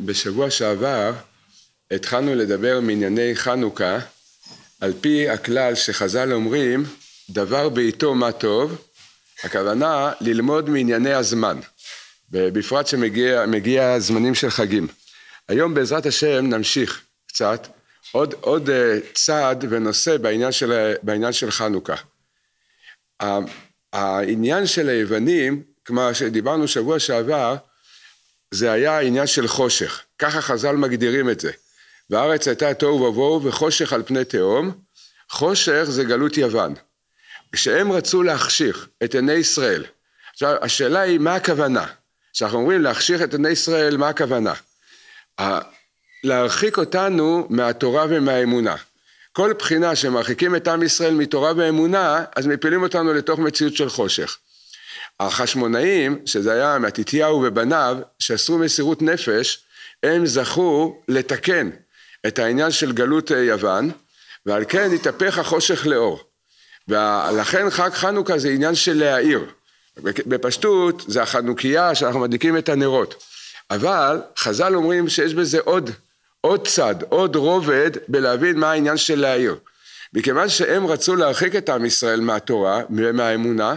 בשבוע שעבר התחלנו לדבר מענייני חנוכה על פי הכלל שחז"ל אומרים דבר בעיתו מה טוב, הכוונה ללמוד מענייני הזמן, בפרט שמגיע הזמנים של חגים. היום בעזרת השם נמשיך קצת עוד, עוד אה, צעד ונושא בעניין של, אה, בעניין של חנוכה. העניין של היוונים, כמו שדיברנו שבוע שעבר, זה היה עניין של חושך, ככה חז"ל מגדירים את זה. והארץ הייתה תוהו ובוהו וחושך על פני תהום, חושך זה גלות יוון. כשהם רצו להחשיך את עיני ישראל, עכשיו השאלה היא מה הכוונה? כשאנחנו אומרים להחשיך את עיני ישראל, מה הכוונה? להרחיק אותנו מהתורה ומהאמונה. כל בחינה שמרחיקים את עם ישראל מתורה ואמונה, אז מפילים אותנו לתוך מציאות של חושך. החשמונאים, שזה היה מתתיהו ובניו, שעשו מסירות נפש, הם זכו לתקן את העניין של גלות אה, יוון, ועל כן התהפך החושך לאור. ולכן חג חנוכה זה עניין של להאיר. בפשטות זה החנוכיה שאנחנו מדליקים את הנרות. אבל חז"ל אומרים שיש בזה עוד, עוד צד, עוד רובד בלהבין מה העניין של להאיר. מכיוון שהם רצו להרחיק את עם ישראל מהתורה ומהאמונה,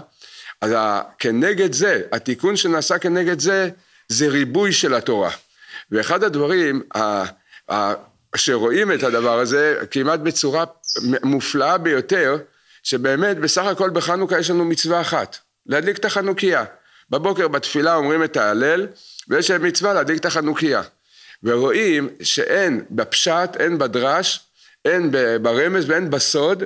אז כנגד זה, התיקון שנעשה כנגד זה, זה ריבוי של התורה. ואחד הדברים ה, ה, שרואים את הדבר הזה כמעט בצורה מופלאה ביותר, שבאמת בסך הכל בחנוכה יש לנו מצווה אחת, להדליק את החנוכיה. בבוקר בתפילה אומרים את ההלל, ויש להם מצווה להדליק את החנוכיה. ורואים שאין בפשט, אין בדרש, אין ברמז ואין בסוד,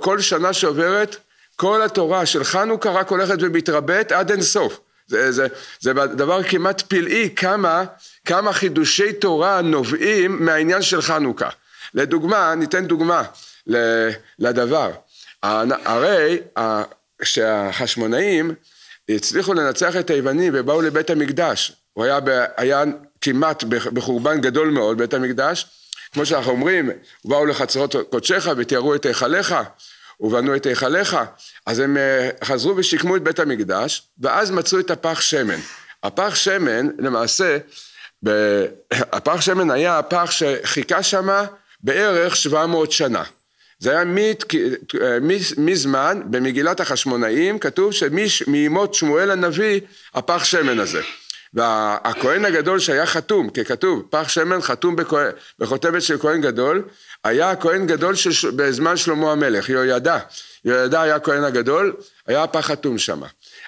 כל שנה שעוברת כל התורה של חנוכה רק הולכת ומתרבית עד אין סוף. זה, זה, זה דבר כמעט פלאי כמה, כמה חידושי תורה נובעים מהעניין של חנוכה. לדוגמה, ניתן דוגמה לדבר. הרי כשהחשמונאים הצליחו לנצח את היוונים ובאו לבית המקדש. הוא היה, ב, היה כמעט בחורבן גדול מאוד, בית המקדש. כמו שאנחנו אומרים, באו לחצרות קודשך ותיארו את היכליך, ובנו את היכליך. אז הם אה, חזרו ושיקמו את בית המקדש, ואז מצאו את הפח שמן. הפח שמן, למעשה, ב... הפח שמן היה הפח שחיכה שם בערך 700 שנה. זה היה מת, אה, מזמן, במגילת החשמונאים, כתוב שמימות שמואל הנביא, הפח שמן הזה. והכהן הגדול שהיה חתום, ככתוב, פח שמן חתום בכהן, בחותמת של כהן גדול, היה הכהן גדול ש... בזמן שלמה המלך, יהוידע. יהוידע היה הכהן הגדול, היה הפח חתום שם.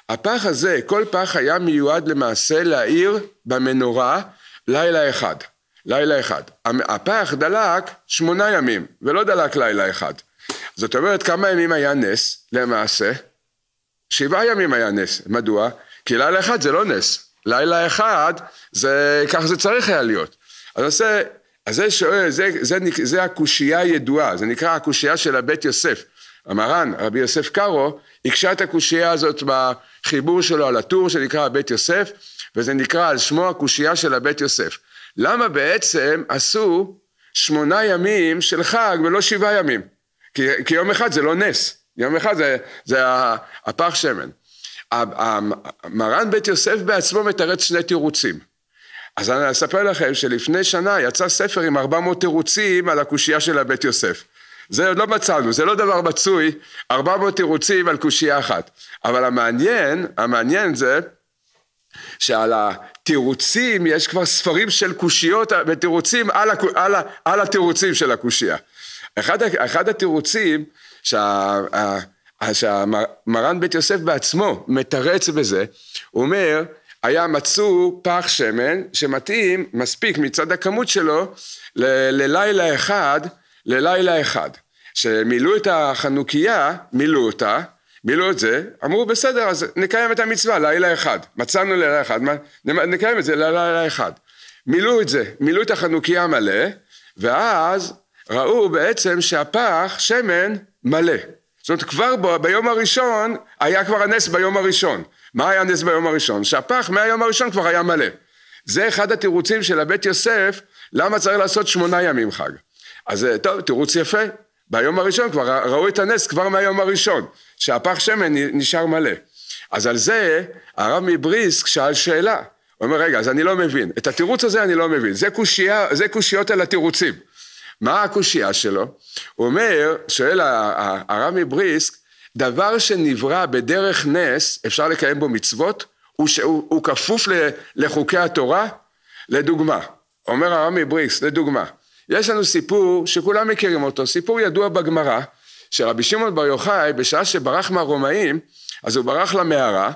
הפח הזה, כל פח היה מיועד למעשה להאיר במנורה לילה אחד. לילה אחד. הפח דלק שמונה ימים, ולא דלק לילה אחד. זאת אומרת, כמה ימים היה נס, למעשה? שבעה ימים היה נס. מדוע? כי לילה אחד זה לא נס. לילה אחד, זה, ככה זה צריך היה להיות. אז זה, אז זה שואל, זה, זה, זה, זה הקושייה הידועה, זה נקרא הקושייה של הבית יוסף. המר"ן, רבי יוסף קארו, הקשה את הקושייה הזאת בחיבור שלו על הטור שנקרא הבית יוסף, וזה נקרא על שמו הקושייה של הבית יוסף. למה בעצם עשו שמונה ימים של חג ולא שבעה ימים? כי, כי יום אחד זה לא נס, יום אחד זה, זה הפח שמן. מרן בית יוסף בעצמו מתרץ שני תירוצים. אז אני אספר לכם שלפני שנה יצא ספר עם 400 תירוצים על הקושייה של הבית יוסף. זה עוד לא מצאנו, זה לא דבר מצוי, 400 תירוצים על קושייה אחת. אבל המעניין, המעניין זה שעל התירוצים יש כבר ספרים של קושיות ותירוצים על, על, על התירוצים של הקושייה. אחד, אחד התירוצים שה... אז מרן בית יוסף בעצמו מתרץ בזה, הוא אומר, היה מצאו פח שמן שמתאים מספיק מצד הכמות שלו ל- ללילה אחד, ללילה אחד. שמילאו את החנוכיה, מילאו אותה, מילאו את זה, אמרו בסדר אז נקיים את המצווה לילה אחד, מצאנו לילה אחד, נקיים את זה ללילה אחד. מילאו את זה, מילאו את החנוכיה מלא, ואז ראו בעצם שהפח שמן מלא. זאת אומרת כבר בו, ביום הראשון, היה כבר הנס ביום הראשון. מה היה הנס ביום הראשון? שהפח מהיום הראשון כבר היה מלא. זה אחד התירוצים של הבית יוסף, למה צריך לעשות שמונה ימים חג. אז אה, טוב, תירוץ יפה. ביום הראשון כבר ראו את הנס כבר מהיום הראשון, שהפח שמן נשאר מלא. אז על זה הרב מבריסק שאל שאלה. הוא אומר, רגע, אז אני לא מבין. את התירוץ הזה אני לא מבין. זה, קושייה, זה קושיות על התירוצים. מה הקושייה שלו? הוא אומר, שואל הרב מבריסק, דבר שנברא בדרך נס, אפשר לקיים בו מצוות? הוא, שהוא, הוא כפוף ל, לחוקי התורה? לדוגמה, אומר הרב מבריסק, לדוגמה, יש לנו סיפור שכולם מכירים אותו, סיפור ידוע בגמרא, שרבי שמעון בר יוחאי, בשעה שברח מהרומאים, אז הוא ברח למערה,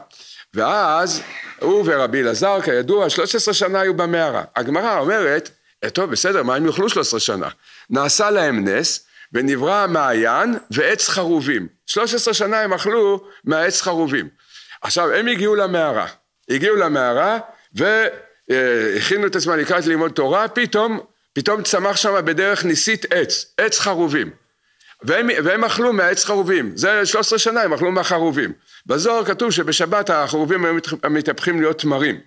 ואז הוא ורבי אלעזר, כידוע, 13 שנה היו במערה. הגמרא אומרת אה, טוב, בסדר, מה הם יאכלו 13 שנה? נעשה להם נס, ונברא מעיין ועץ חרובים. 13 שנה הם אכלו מהעץ חרובים. עכשיו, הם הגיעו למערה. הגיעו למערה, והכינו את עצמם לקראת ללמוד תורה, פתאום, פתאום צמח שם בדרך ניסית עץ, עץ חרובים. והם, והם אכלו מהעץ חרובים, זה 13 שנה הם אכלו מהחרובים. בזוהר כתוב שבשבת החרובים היו מתהפכים להיות תמרים,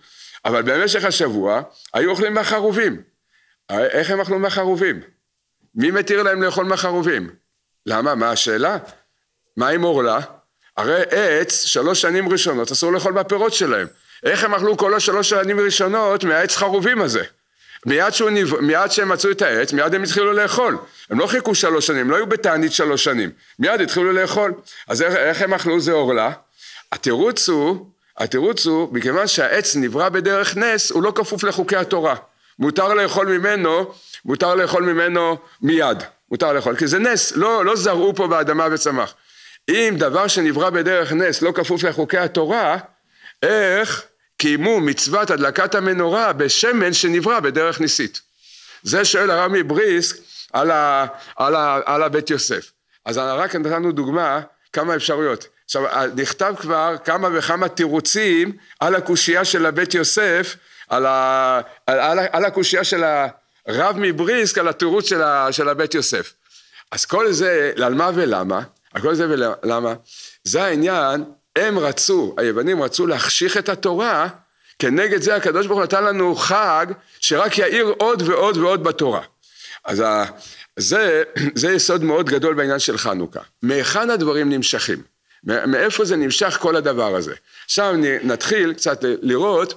אבל במשך השבוע היו אוכלים מהחרובים. איך הם אכלו מהחרובים? מי מתיר להם לאכול מהחרובים? למה? מה השאלה? מה עם עורלה? הרי עץ, שלוש שנים ראשונות אסור לאכול מהפירות שלהם. איך הם אכלו כל השלוש שנים ראשונות מהעץ חרובים הזה? מיד, שהוא ניב... מיד שהם מצאו את העץ, מיד הם התחילו לאכול. הם לא חיכו שלוש שנים, לא היו בתענית שלוש שנים. מיד התחילו לאכול. אז איך, איך הם אכלו זה עורלה? התירוץ הוא, התירוץ הוא, מכיוון שהעץ נברא בדרך נס, הוא לא כפוף לחוקי התורה. מותר לאכול ממנו, מותר לאכול ממנו מיד, מותר לאכול, כי זה נס, לא, לא זרעו פה באדמה וצמח. אם דבר שנברא בדרך נס לא כפוף לחוקי התורה, איך קיימו מצוות הדלקת המנורה בשמן שנברא בדרך ניסית? זה שואל הרב מבריסק על, ה, על, ה, על הבית יוסף. אז רק נתנו דוגמה כמה אפשרויות. עכשיו נכתב כבר כמה וכמה תירוצים על הקושייה של הבית יוסף על, ה, על, על, על הקושייה של הרב מבריסק, על התירוץ של, ה, של הבית יוסף. אז כל זה, על מה ולמה? על כל זה ולמה? זה העניין, הם רצו, היוונים רצו להחשיך את התורה, כנגד זה הקדוש ברוך הוא נתן לנו חג שרק יאיר עוד ועוד ועוד בתורה. אז ה, זה, זה יסוד מאוד גדול בעניין של חנוכה. מהיכן הדברים נמשכים? מאיפה זה נמשך כל הדבר הזה? עכשיו נתחיל קצת לראות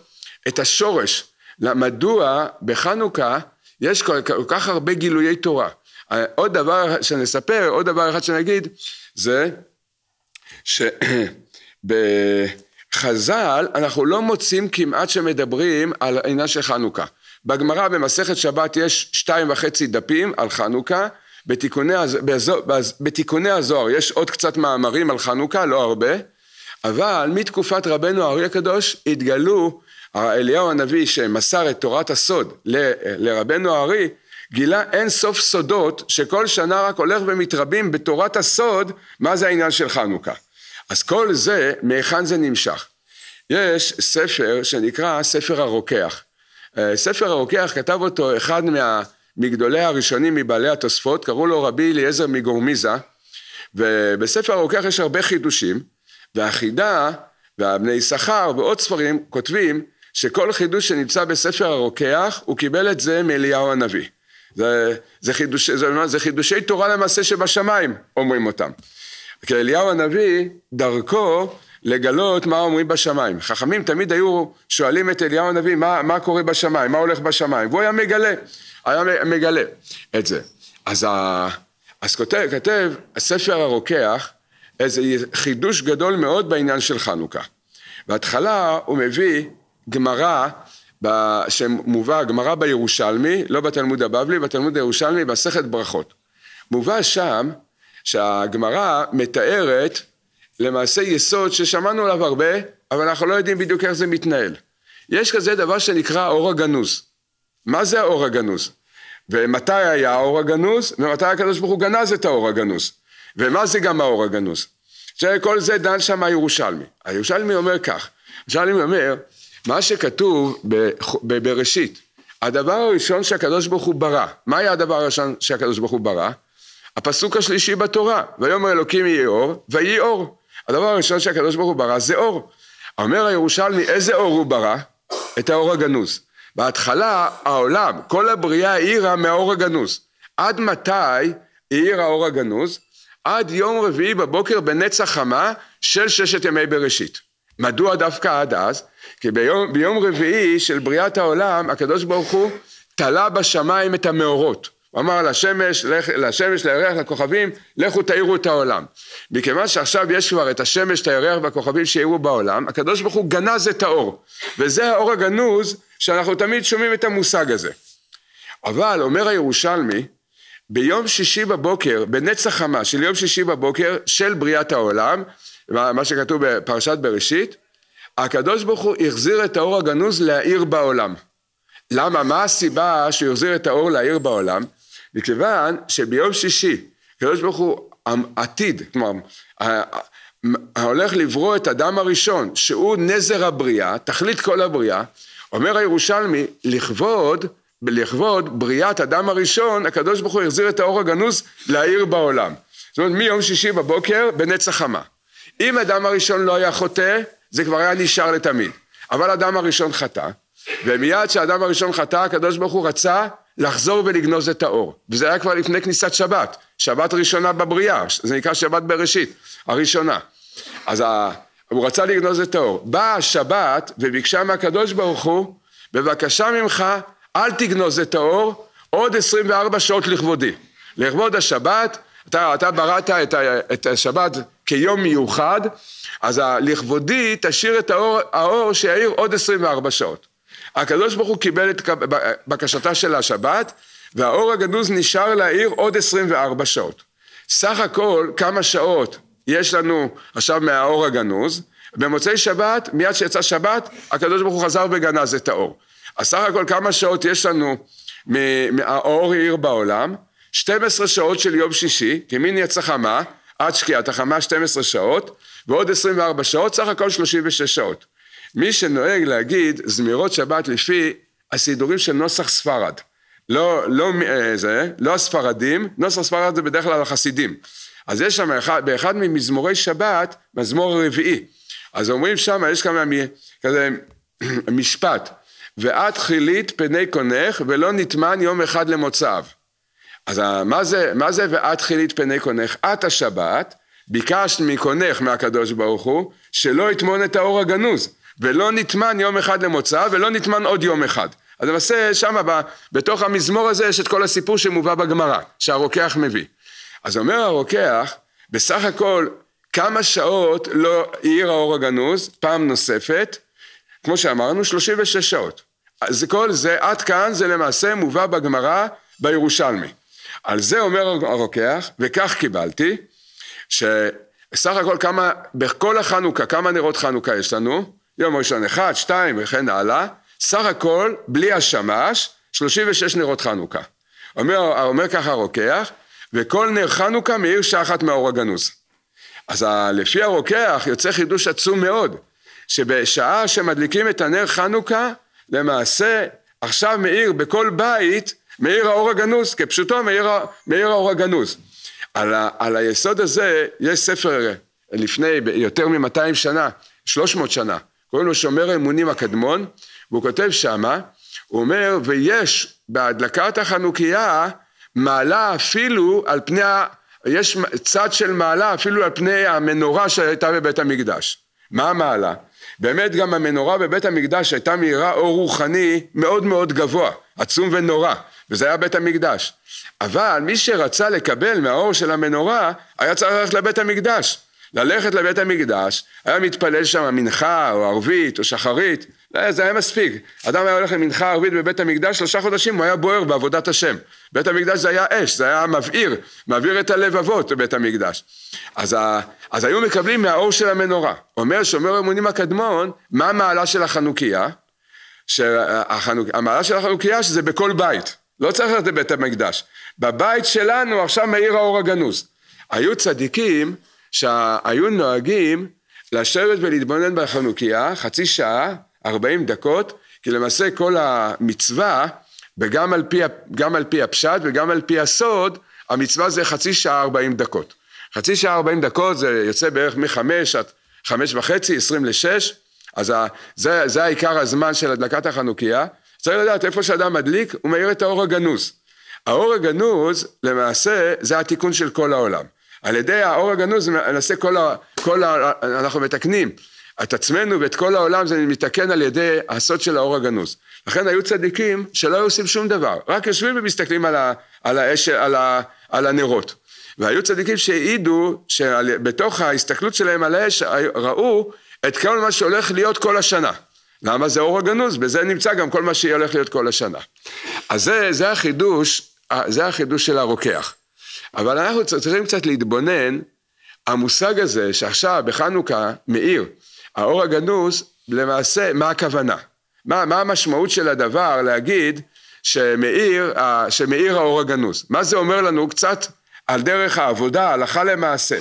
את השורש, מדוע בחנוכה יש כל, כל כך הרבה גילויי תורה. עוד דבר שנספר, עוד דבר אחד שנגיד, זה שבחז"ל אנחנו לא מוצאים כמעט שמדברים על העניין של חנוכה. בגמרא במסכת שבת יש שתיים וחצי דפים על חנוכה, בתיקוני, בזו, בז, בתיקוני הזוהר יש עוד קצת מאמרים על חנוכה, לא הרבה, אבל מתקופת רבנו אריה הקדוש התגלו אליהו הנביא שמסר את תורת הסוד ל, לרבנו הארי, גילה אין סוף סודות שכל שנה רק הולך ומתרבים בתורת הסוד, מה זה העניין של חנוכה. אז כל זה, מהיכן זה נמשך? יש ספר שנקרא ספר הרוקח. אה, ספר הרוקח כתב אותו אחד מגדולי הראשונים מבעלי התוספות, קראו לו רבי אליעזר מגורמיזה, ובספר הרוקח יש הרבה חידושים, והחידה והבני שכר ועוד ספרים כותבים שכל חידוש שנמצא בספר הרוקח, הוא קיבל את זה מאליהו הנביא. זה, זה, חידוש, זה, זה חידושי תורה למעשה שבשמיים, אומרים אותם. כי אליהו הנביא, דרכו לגלות מה אומרים בשמיים. חכמים תמיד היו שואלים את אליהו הנביא, מה, מה קורה בשמיים, מה הולך בשמיים, והוא היה מגלה, היה מגלה את זה. אז, ה, אז כותב, כתב ספר הרוקח, איזה חידוש גדול מאוד בעניין של חנוכה. בהתחלה הוא מביא גמרא שמובא גמרא בירושלמי, לא בתלמוד הבבלי, בתלמוד הירושלמי, מסכת ברכות. מובא שם שהגמרא מתארת למעשה יסוד ששמענו עליו הרבה, אבל אנחנו לא יודעים בדיוק איך זה מתנהל. יש כזה דבר שנקרא האור הגנוז. מה זה האור הגנוז? ומתי היה האור הגנוז? ומתי הקדוש ברוך הוא גנז את האור הגנוז? ומה זה גם האור הגנוז? שכל זה דן שם הירושלמי. הירושלמי אומר כך, ירושלמי אומר מה שכתוב בבראשית, הדבר הראשון שהקדוש ברוך הוא ברא, מה היה הדבר הראשון שהקדוש ברוך הוא ברא? הפסוק השלישי בתורה, ויאמר אלוקים יהיה אור, ויהי אור. הדבר הראשון שהקדוש ברוך הוא ברא זה אור. אומר הירושלמי, איזה אור הוא ברא? את האור הגנוז. בהתחלה העולם, כל הבריאה האירה מהאור הגנוז. עד מתי האיר האור הגנוז? עד יום רביעי בבוקר בנצח חמה של ששת ימי בראשית. מדוע דווקא עד אז? כי ביום, ביום רביעי של בריאת העולם, הקדוש ברוך הוא תלה בשמיים את המאורות. הוא אמר לשמש, לך, לשמש, לירח, לכוכבים, לכו תאירו את העולם. מכיוון שעכשיו יש כבר את השמש, את הירח והכוכבים שיאירו בעולם, הקדוש ברוך הוא גנז את האור. וזה האור הגנוז, שאנחנו תמיד שומעים את המושג הזה. אבל, אומר הירושלמי, ביום שישי בבוקר, בנצח חמה של יום שישי בבוקר של בריאת העולם, מה שכתוב בפרשת בראשית, הקדוש ברוך הוא החזיר את האור הגנוז להאיר בעולם. למה? מה הסיבה שהוא החזיר את האור להאיר בעולם? מכיוון שביום שישי, הקדוש ברוך הוא עתיד, כלומר, הולך לברוא את אדם הראשון, שהוא נזר הבריאה, תכלית כל הבריאה, אומר הירושלמי, לכבוד, לכבוד בריאת אדם הראשון, הקדוש ברוך הוא החזיר את האור הגנוז להאיר בעולם. זאת אומרת, מיום שישי בבוקר בנץ החמה. אם אדם הראשון לא היה חוטא, זה כבר היה נשאר לתמיד. אבל אדם הראשון חטא, ומיד כשאדם הראשון חטא, הקדוש ברוך הוא רצה לחזור ולגנוז את האור. וזה היה כבר לפני כניסת שבת, שבת ראשונה בבריאה, זה נקרא שבת בראשית, הראשונה. אז ה... הוא רצה לגנוז את האור. באה השבת וביקשה מהקדוש ברוך הוא, בבקשה ממך, אל תגנוז את האור, עוד 24 שעות לכבודי. לכבוד השבת, אתה, אתה בראת את, את השבת כיום מיוחד, אז לכבודי תשאיר את האור, האור שיאיר עוד 24 שעות. הקדוש ברוך הוא קיבל את בקשתה של השבת, והאור הגנוז נשאר להאיר עוד 24 שעות. סך הכל כמה שעות יש לנו עכשיו מהאור הגנוז, במוצאי שבת, מיד שיצא שבת, הקדוש ברוך הוא חזר וגנז את האור. אז סך הכל כמה שעות יש לנו מהאור העיר בעולם? 12 שעות של יום שישי, כי מין יצא חמה, עד שקיעת החמה 12 שעות, ועוד 24 שעות, סך הכל 36 שעות. מי שנוהג להגיד זמירות שבת לפי הסידורים של נוסח ספרד, לא, לא, אה, זה, לא הספרדים, נוסח ספרד זה בדרך כלל החסידים. אז יש שם אחד, באחד ממזמורי שבת, מזמור רביעי. אז אומרים שם, יש כמה כזה משפט, ואת חילית פני קונך ולא נטמן יום אחד למוצאיו. אז מה זה, מה זה ואת חילית פני קונך? את השבת, ביקשת מקונך, מהקדוש ברוך הוא, שלא יטמון את האור הגנוז, ולא נטמן יום אחד למוצא, ולא נטמן עוד יום אחד. אז למעשה שם, בתוך המזמור הזה יש את כל הסיפור שמובא בגמרא, שהרוקח מביא. אז אומר הרוקח, בסך הכל כמה שעות לא העיר האור הגנוז, פעם נוספת, כמו שאמרנו, 36 שעות. אז כל זה, עד כאן, זה למעשה מובא בגמרא בירושלמי. על זה אומר הרוקח, וכך קיבלתי, שסך הכל כמה, בכל החנוכה, כמה נרות חנוכה יש לנו? יום ראשון אחד, שתיים וכן הלאה, סך הכל, בלי השמש, 36 נרות חנוכה. אומר, אומר ככה הרוקח, וכל נר חנוכה מאיר שעה אחת מהאור הגנוז. אז ה, לפי הרוקח יוצא חידוש עצום מאוד, שבשעה שמדליקים את הנר חנוכה, למעשה עכשיו מאיר בכל בית מאיר האור הגנוז, כפשוטו מאיר, מאיר האור הגנוז. על, ה, על היסוד הזה יש ספר לפני יותר מ-200 שנה, 300 שנה, קוראים לו שומר האמונים הקדמון, והוא כותב שמה, הוא אומר, ויש בהדלקת החנוכיה מעלה אפילו על פני, ה, יש צד של מעלה אפילו על פני המנורה שהייתה בבית המקדש. מה המעלה? באמת גם המנורה בבית המקדש הייתה מאירה אור רוחני מאוד מאוד גבוה, עצום ונורא. וזה היה בית המקדש. אבל מי שרצה לקבל מהאור של המנורה, היה צריך ללכת לבית המקדש. ללכת לבית המקדש, היה מתפלל שם מנחה או ערבית או שחרית, לא, זה היה מספיק. אדם היה הולך למנחה ערבית בבית המקדש, שלושה חודשים הוא היה בוער בעבודת השם. בית המקדש זה היה אש, זה היה מבעיר, מבעיר את הלבבות בבית המקדש. אז, ה, אז היו מקבלים מהאור של המנורה. אומר שומר אמונים הקדמון, מה המעלה של החנוכיה? שהחנוכ... המעלה של החנוכיה שזה בכל בית. לא צריך ללכת לבית המקדש. בבית שלנו עכשיו מאיר האור הגנוז. היו צדיקים שהיו נוהגים לשבת ולהתבונן בחנוכיה חצי שעה, ארבעים דקות, כי למעשה כל המצווה, וגם על פי, גם על פי הפשט וגם על פי הסוד, המצווה זה חצי שעה ארבעים דקות. חצי שעה ארבעים דקות זה יוצא בערך מחמש עד חמש וחצי, עשרים לשש, אז זה, זה העיקר הזמן של הדלקת החנוכיה. צריך לדעת איפה שאדם מדליק, הוא מאיר את האור הגנוז. האור הגנוז, למעשה, זה התיקון של כל העולם. על ידי האור הגנוז, למעשה כל ה... כל ה אנחנו מתקנים את עצמנו ואת כל העולם, זה מתקן על ידי הסוד של האור הגנוז. לכן היו צדיקים שלא היו עושים שום דבר, רק יושבים ומסתכלים על, ה, על, האש, על, ה, על הנרות. והיו צדיקים שהעידו שבתוך ההסתכלות שלהם על האש ראו את כל מה שהולך להיות כל השנה. למה זה אור הגנוז? בזה נמצא גם כל מה שהולך להיות כל השנה. אז זה, זה החידוש, אה, זה החידוש של הרוקח. אבל אנחנו צריכים קצת להתבונן, המושג הזה שעכשיו בחנוכה מאיר, האור הגנוז, למעשה, מה הכוונה? מה, מה המשמעות של הדבר להגיד שמאיר, שמאיר האור הגנוז? מה זה אומר לנו קצת על דרך העבודה, הלכה למעשה?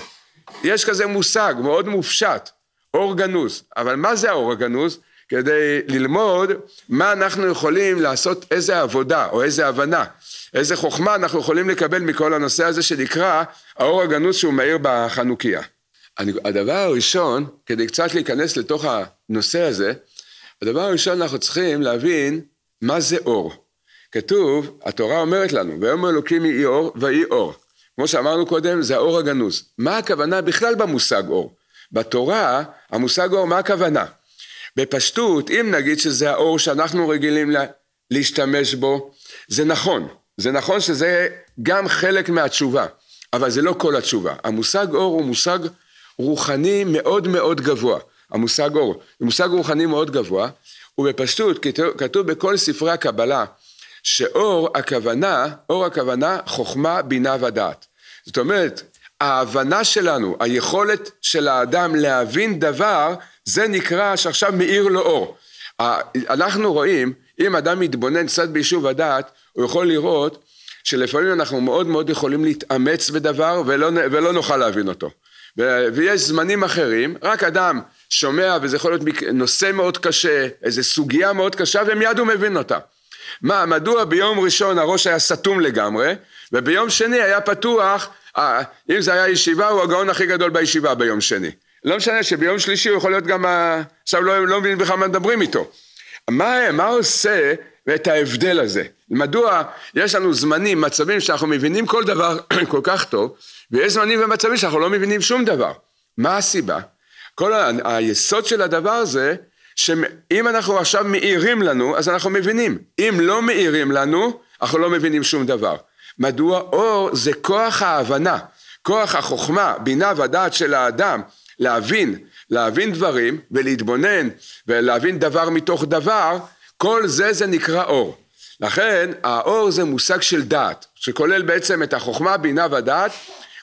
יש כזה מושג מאוד מופשט, אור גנוז, אבל מה זה האור הגנוז? כדי ללמוד מה אנחנו יכולים לעשות, איזה עבודה או איזה הבנה, איזה חוכמה אנחנו יכולים לקבל מכל הנושא הזה שנקרא האור הגנוז שהוא מאיר בחנוכיה. הדבר הראשון, כדי קצת להיכנס לתוך הנושא הזה, הדבר הראשון אנחנו צריכים להבין מה זה אור. כתוב, התורה אומרת לנו, ויאמר אלוקים יהי אור ויהי אור. כמו שאמרנו קודם, זה האור הגנוז. מה הכוונה בכלל במושג אור? בתורה, המושג אור, מה הכוונה? בפשטות, אם נגיד שזה האור שאנחנו רגילים לה, להשתמש בו, זה נכון. זה נכון שזה גם חלק מהתשובה, אבל זה לא כל התשובה. המושג אור הוא מושג רוחני מאוד מאוד גבוה. המושג אור, הוא מושג רוחני מאוד גבוה, ובפשטות כתוב בכל ספרי הקבלה שאור הכוונה, אור הכוונה חוכמה, בינה ודעת. זאת אומרת, ההבנה שלנו, היכולת של האדם להבין דבר, זה נקרא שעכשיו מאיר לו אור. אנחנו רואים, אם אדם מתבונן קצת ביישוב הדעת, הוא יכול לראות שלפעמים אנחנו מאוד מאוד יכולים להתאמץ בדבר ולא, ולא נוכל להבין אותו. ויש זמנים אחרים, רק אדם שומע וזה יכול להיות נושא מאוד קשה, איזו סוגיה מאוד קשה ומיד הוא מבין אותה. מה, מדוע ביום ראשון הראש היה סתום לגמרי וביום שני היה פתוח, אם זה היה ישיבה הוא הגאון הכי גדול בישיבה ביום שני. לא משנה שביום שלישי הוא יכול להיות גם, עכשיו לא, לא מבין בכלל מה מדברים איתו. מה, מה עושה את ההבדל הזה? מדוע יש לנו זמנים, מצבים שאנחנו מבינים כל דבר כל כך טוב, ויש זמנים ומצבים שאנחנו לא מבינים שום דבר. מה הסיבה? כל ה- היסוד של הדבר זה, שאם אנחנו עכשיו מאירים לנו, אז אנחנו מבינים. אם לא מאירים לנו, אנחנו לא מבינים שום דבר. מדוע אור זה כוח ההבנה, כוח החוכמה, בינה ודעת של האדם, להבין, להבין דברים ולהתבונן ולהבין דבר מתוך דבר, כל זה זה נקרא אור. לכן האור זה מושג של דעת, שכולל בעצם את החוכמה, בינה ודעת,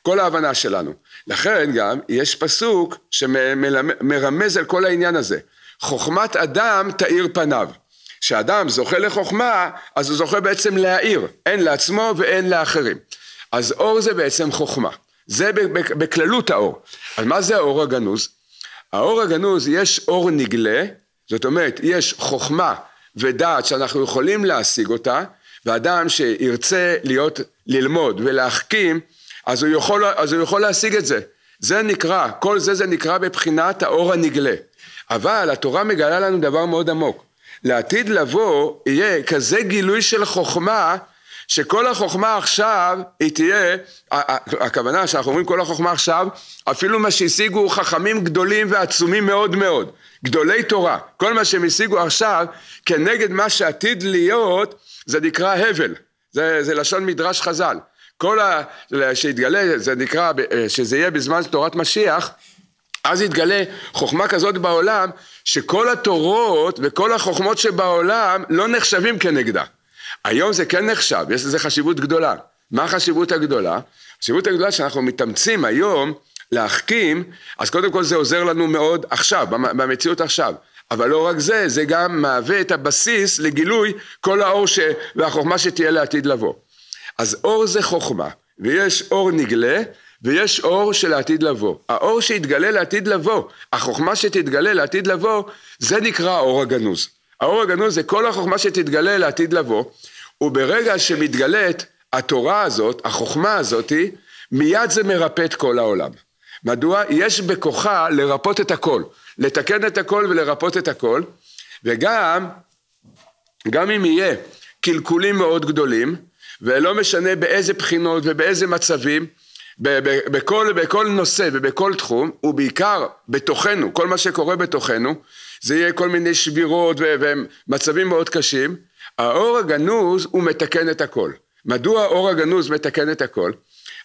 כל ההבנה שלנו. לכן גם יש פסוק שמרמז על כל העניין הזה. חוכמת אדם תאיר פניו. כשאדם זוכה לחוכמה, אז הוא זוכה בעצם להאיר, הן לעצמו והן לאחרים. אז אור זה בעצם חוכמה. זה בכללות האור. אז מה זה האור הגנוז? האור הגנוז יש אור נגלה, זאת אומרת יש חוכמה ודעת שאנחנו יכולים להשיג אותה, ואדם שירצה להיות, ללמוד ולהחכים, אז הוא, יכול, אז הוא יכול להשיג את זה. זה נקרא, כל זה זה נקרא בבחינת האור הנגלה. אבל התורה מגלה לנו דבר מאוד עמוק. לעתיד לבוא יהיה כזה גילוי של חוכמה שכל החוכמה עכשיו היא תהיה, הכוונה שאנחנו אומרים כל החוכמה עכשיו, אפילו מה שהשיגו חכמים גדולים ועצומים מאוד מאוד, גדולי תורה, כל מה שהם השיגו עכשיו כנגד מה שעתיד להיות זה נקרא הבל, זה, זה לשון מדרש חז"ל, כל ה... שיתגלה זה נקרא, אה, שזה יהיה בזמן תורת משיח אז יתגלה חוכמה כזאת בעולם שכל התורות וכל החוכמות שבעולם לא נחשבים כנגדה היום זה כן נחשב, יש לזה חשיבות גדולה. מה החשיבות הגדולה? החשיבות הגדולה שאנחנו מתאמצים היום להחכים, אז קודם כל זה עוזר לנו מאוד עכשיו, במציאות עכשיו. אבל לא רק זה, זה גם מהווה את הבסיס לגילוי כל האור ש... והחוכמה שתהיה לעתיד לבוא. אז אור זה חוכמה, ויש אור נגלה, ויש אור של העתיד לבוא. האור שיתגלה לעתיד לבוא, החוכמה שתתגלה לעתיד לבוא, זה נקרא האור הגנוז. האור הגנוז זה כל החוכמה שתתגלה לעתיד לבוא, וברגע שמתגלית התורה הזאת, החוכמה הזאתי, מיד זה מרפא את כל העולם. מדוע? יש בכוחה לרפות את הכל, לתקן את הכל ולרפות את הכל, וגם, גם אם יהיה קלקולים מאוד גדולים, ולא משנה באיזה בחינות ובאיזה מצבים, בכל, בכל נושא ובכל תחום, ובעיקר בתוכנו, כל מה שקורה בתוכנו, זה יהיה כל מיני שבירות ומצבים מאוד קשים, האור הגנוז הוא מתקן את הכל. מדוע האור הגנוז מתקן את הכל?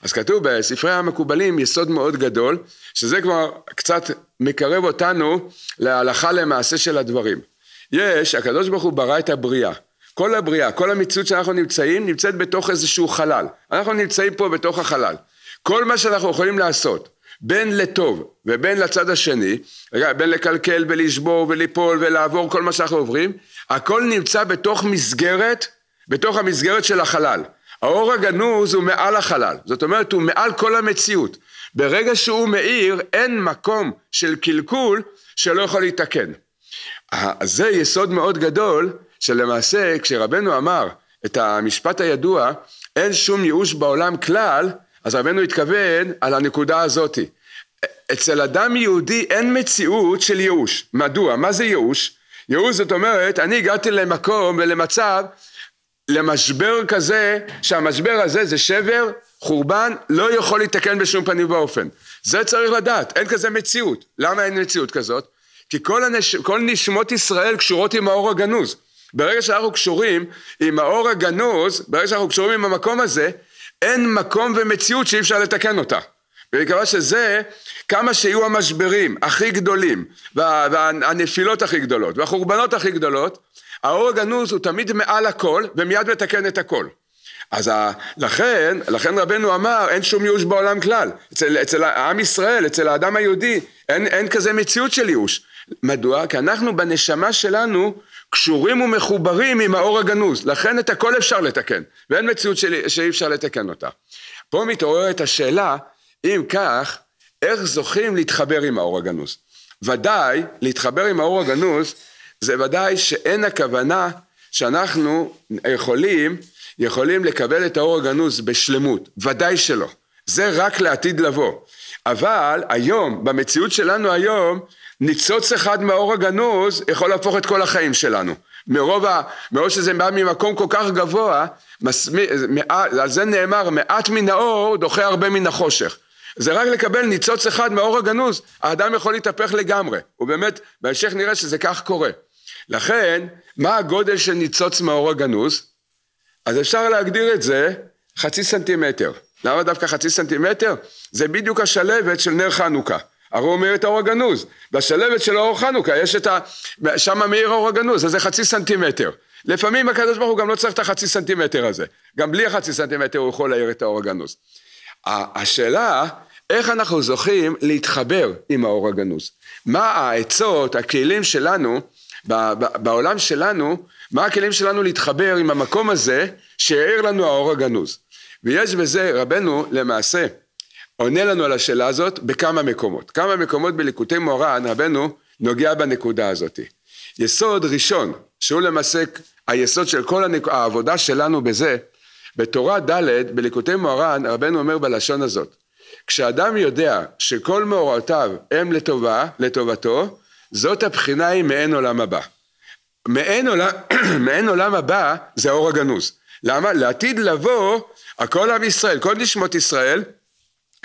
אז כתוב בספרי המקובלים יסוד מאוד גדול, שזה כבר קצת מקרב אותנו להלכה למעשה של הדברים. יש, הקדוש ברוך הוא ברא את הבריאה. כל הבריאה, כל המציאות שאנחנו נמצאים, נמצאת בתוך איזשהו חלל. אנחנו נמצאים פה בתוך החלל. כל מה שאנחנו יכולים לעשות, בין לטוב ובין לצד השני, בין לקלקל ולשבור וליפול ולעבור כל מה שאנחנו עוברים, הכל נמצא בתוך מסגרת, בתוך המסגרת של החלל. האור הגנוז הוא מעל החלל, זאת אומרת הוא מעל כל המציאות. ברגע שהוא מאיר אין מקום של קלקול שלא יכול להתקן. אה, זה יסוד מאוד גדול שלמעשה כשרבנו אמר את המשפט הידוע אין שום ייאוש בעולם כלל אז רבנו התכוון על הנקודה הזאתי. אצל אדם יהודי אין מציאות של ייאוש. מדוע? מה זה ייאוש? ייאוש זאת אומרת, אני הגעתי למקום ולמצב, למשבר כזה, שהמשבר הזה זה שבר, חורבן, לא יכול להתקן בשום פנים ואופן. זה צריך לדעת, אין כזה מציאות. למה אין מציאות כזאת? כי כל, הנש... כל נשמות ישראל קשורות עם האור הגנוז. ברגע שאנחנו קשורים עם האור הגנוז, ברגע שאנחנו קשורים עם המקום הזה, אין מקום ומציאות שאי אפשר לתקן אותה. ובגלל שזה, כמה שיהיו המשברים הכי גדולים, והנפילות הכי גדולות, והחורבנות הכי גדולות, האור הגנוז הוא תמיד מעל הכל, ומיד מתקן את הכל. אז ה, לכן, לכן רבנו אמר, אין שום ייאוש בעולם כלל. אצל, אצל העם ישראל, אצל האדם היהודי, אין, אין כזה מציאות של ייאוש. מדוע? כי אנחנו בנשמה שלנו קשורים ומחוברים עם האור הגנוז, לכן את הכל אפשר לתקן, ואין מציאות שאי אפשר לתקן אותה. פה מתעוררת השאלה, אם כך, איך זוכים להתחבר עם האור הגנוז? ודאי, להתחבר עם האור הגנוז, זה ודאי שאין הכוונה שאנחנו יכולים, יכולים לקבל את האור הגנוז בשלמות, ודאי שלא. זה רק לעתיד לבוא. אבל היום, במציאות שלנו היום, ניצוץ אחד מהאור הגנוז יכול להפוך את כל החיים שלנו. מרוב, ה, מרוב שזה בא ממקום כל כך גבוה, מס... מעט, על זה נאמר מעט מן האור דוחה הרבה מן החושך. זה רק לקבל ניצוץ אחד מהאור הגנוז, האדם יכול להתהפך לגמרי, ובאמת בהמשך נראה שזה כך קורה. לכן, מה הגודל של ניצוץ מהאור הגנוז? אז אפשר להגדיר את זה חצי סנטימטר. למה דווקא חצי סנטימטר? זה בדיוק השלבת של נר חנוכה. הרי הוא מאיר את האור הגנוז. בשלבת של האור חנוכה יש את ה... שם מאיר האור הגנוז, אז זה חצי סנטימטר. לפעמים הקדוש ברוך הוא גם לא צריך את החצי סנטימטר הזה. גם בלי החצי סנטימטר הוא יכול להאיר את האור הגנוז. השאלה איך אנחנו זוכים להתחבר עם האור הגנוז? מה העצות, הכלים שלנו, בעולם שלנו, מה הכלים שלנו להתחבר עם המקום הזה שהעיר לנו האור הגנוז? ויש בזה רבנו למעשה עונה לנו על השאלה הזאת בכמה מקומות. כמה מקומות בליקוטי מורן רבנו נוגע בנקודה הזאת. יסוד ראשון, שהוא למעשה היסוד של כל הנק... העבודה שלנו בזה, בתורה ד' בליקוטי מורן רבנו אומר בלשון הזאת כשאדם יודע שכל מאורעותיו הם לטובה, לטובתו, זאת הבחינה היא מעין עולם הבא. מעין עולם, מעין עולם הבא זה האור הגנוז. למה? לעתיד לבוא, הכל עם ישראל, כל נשמות ישראל,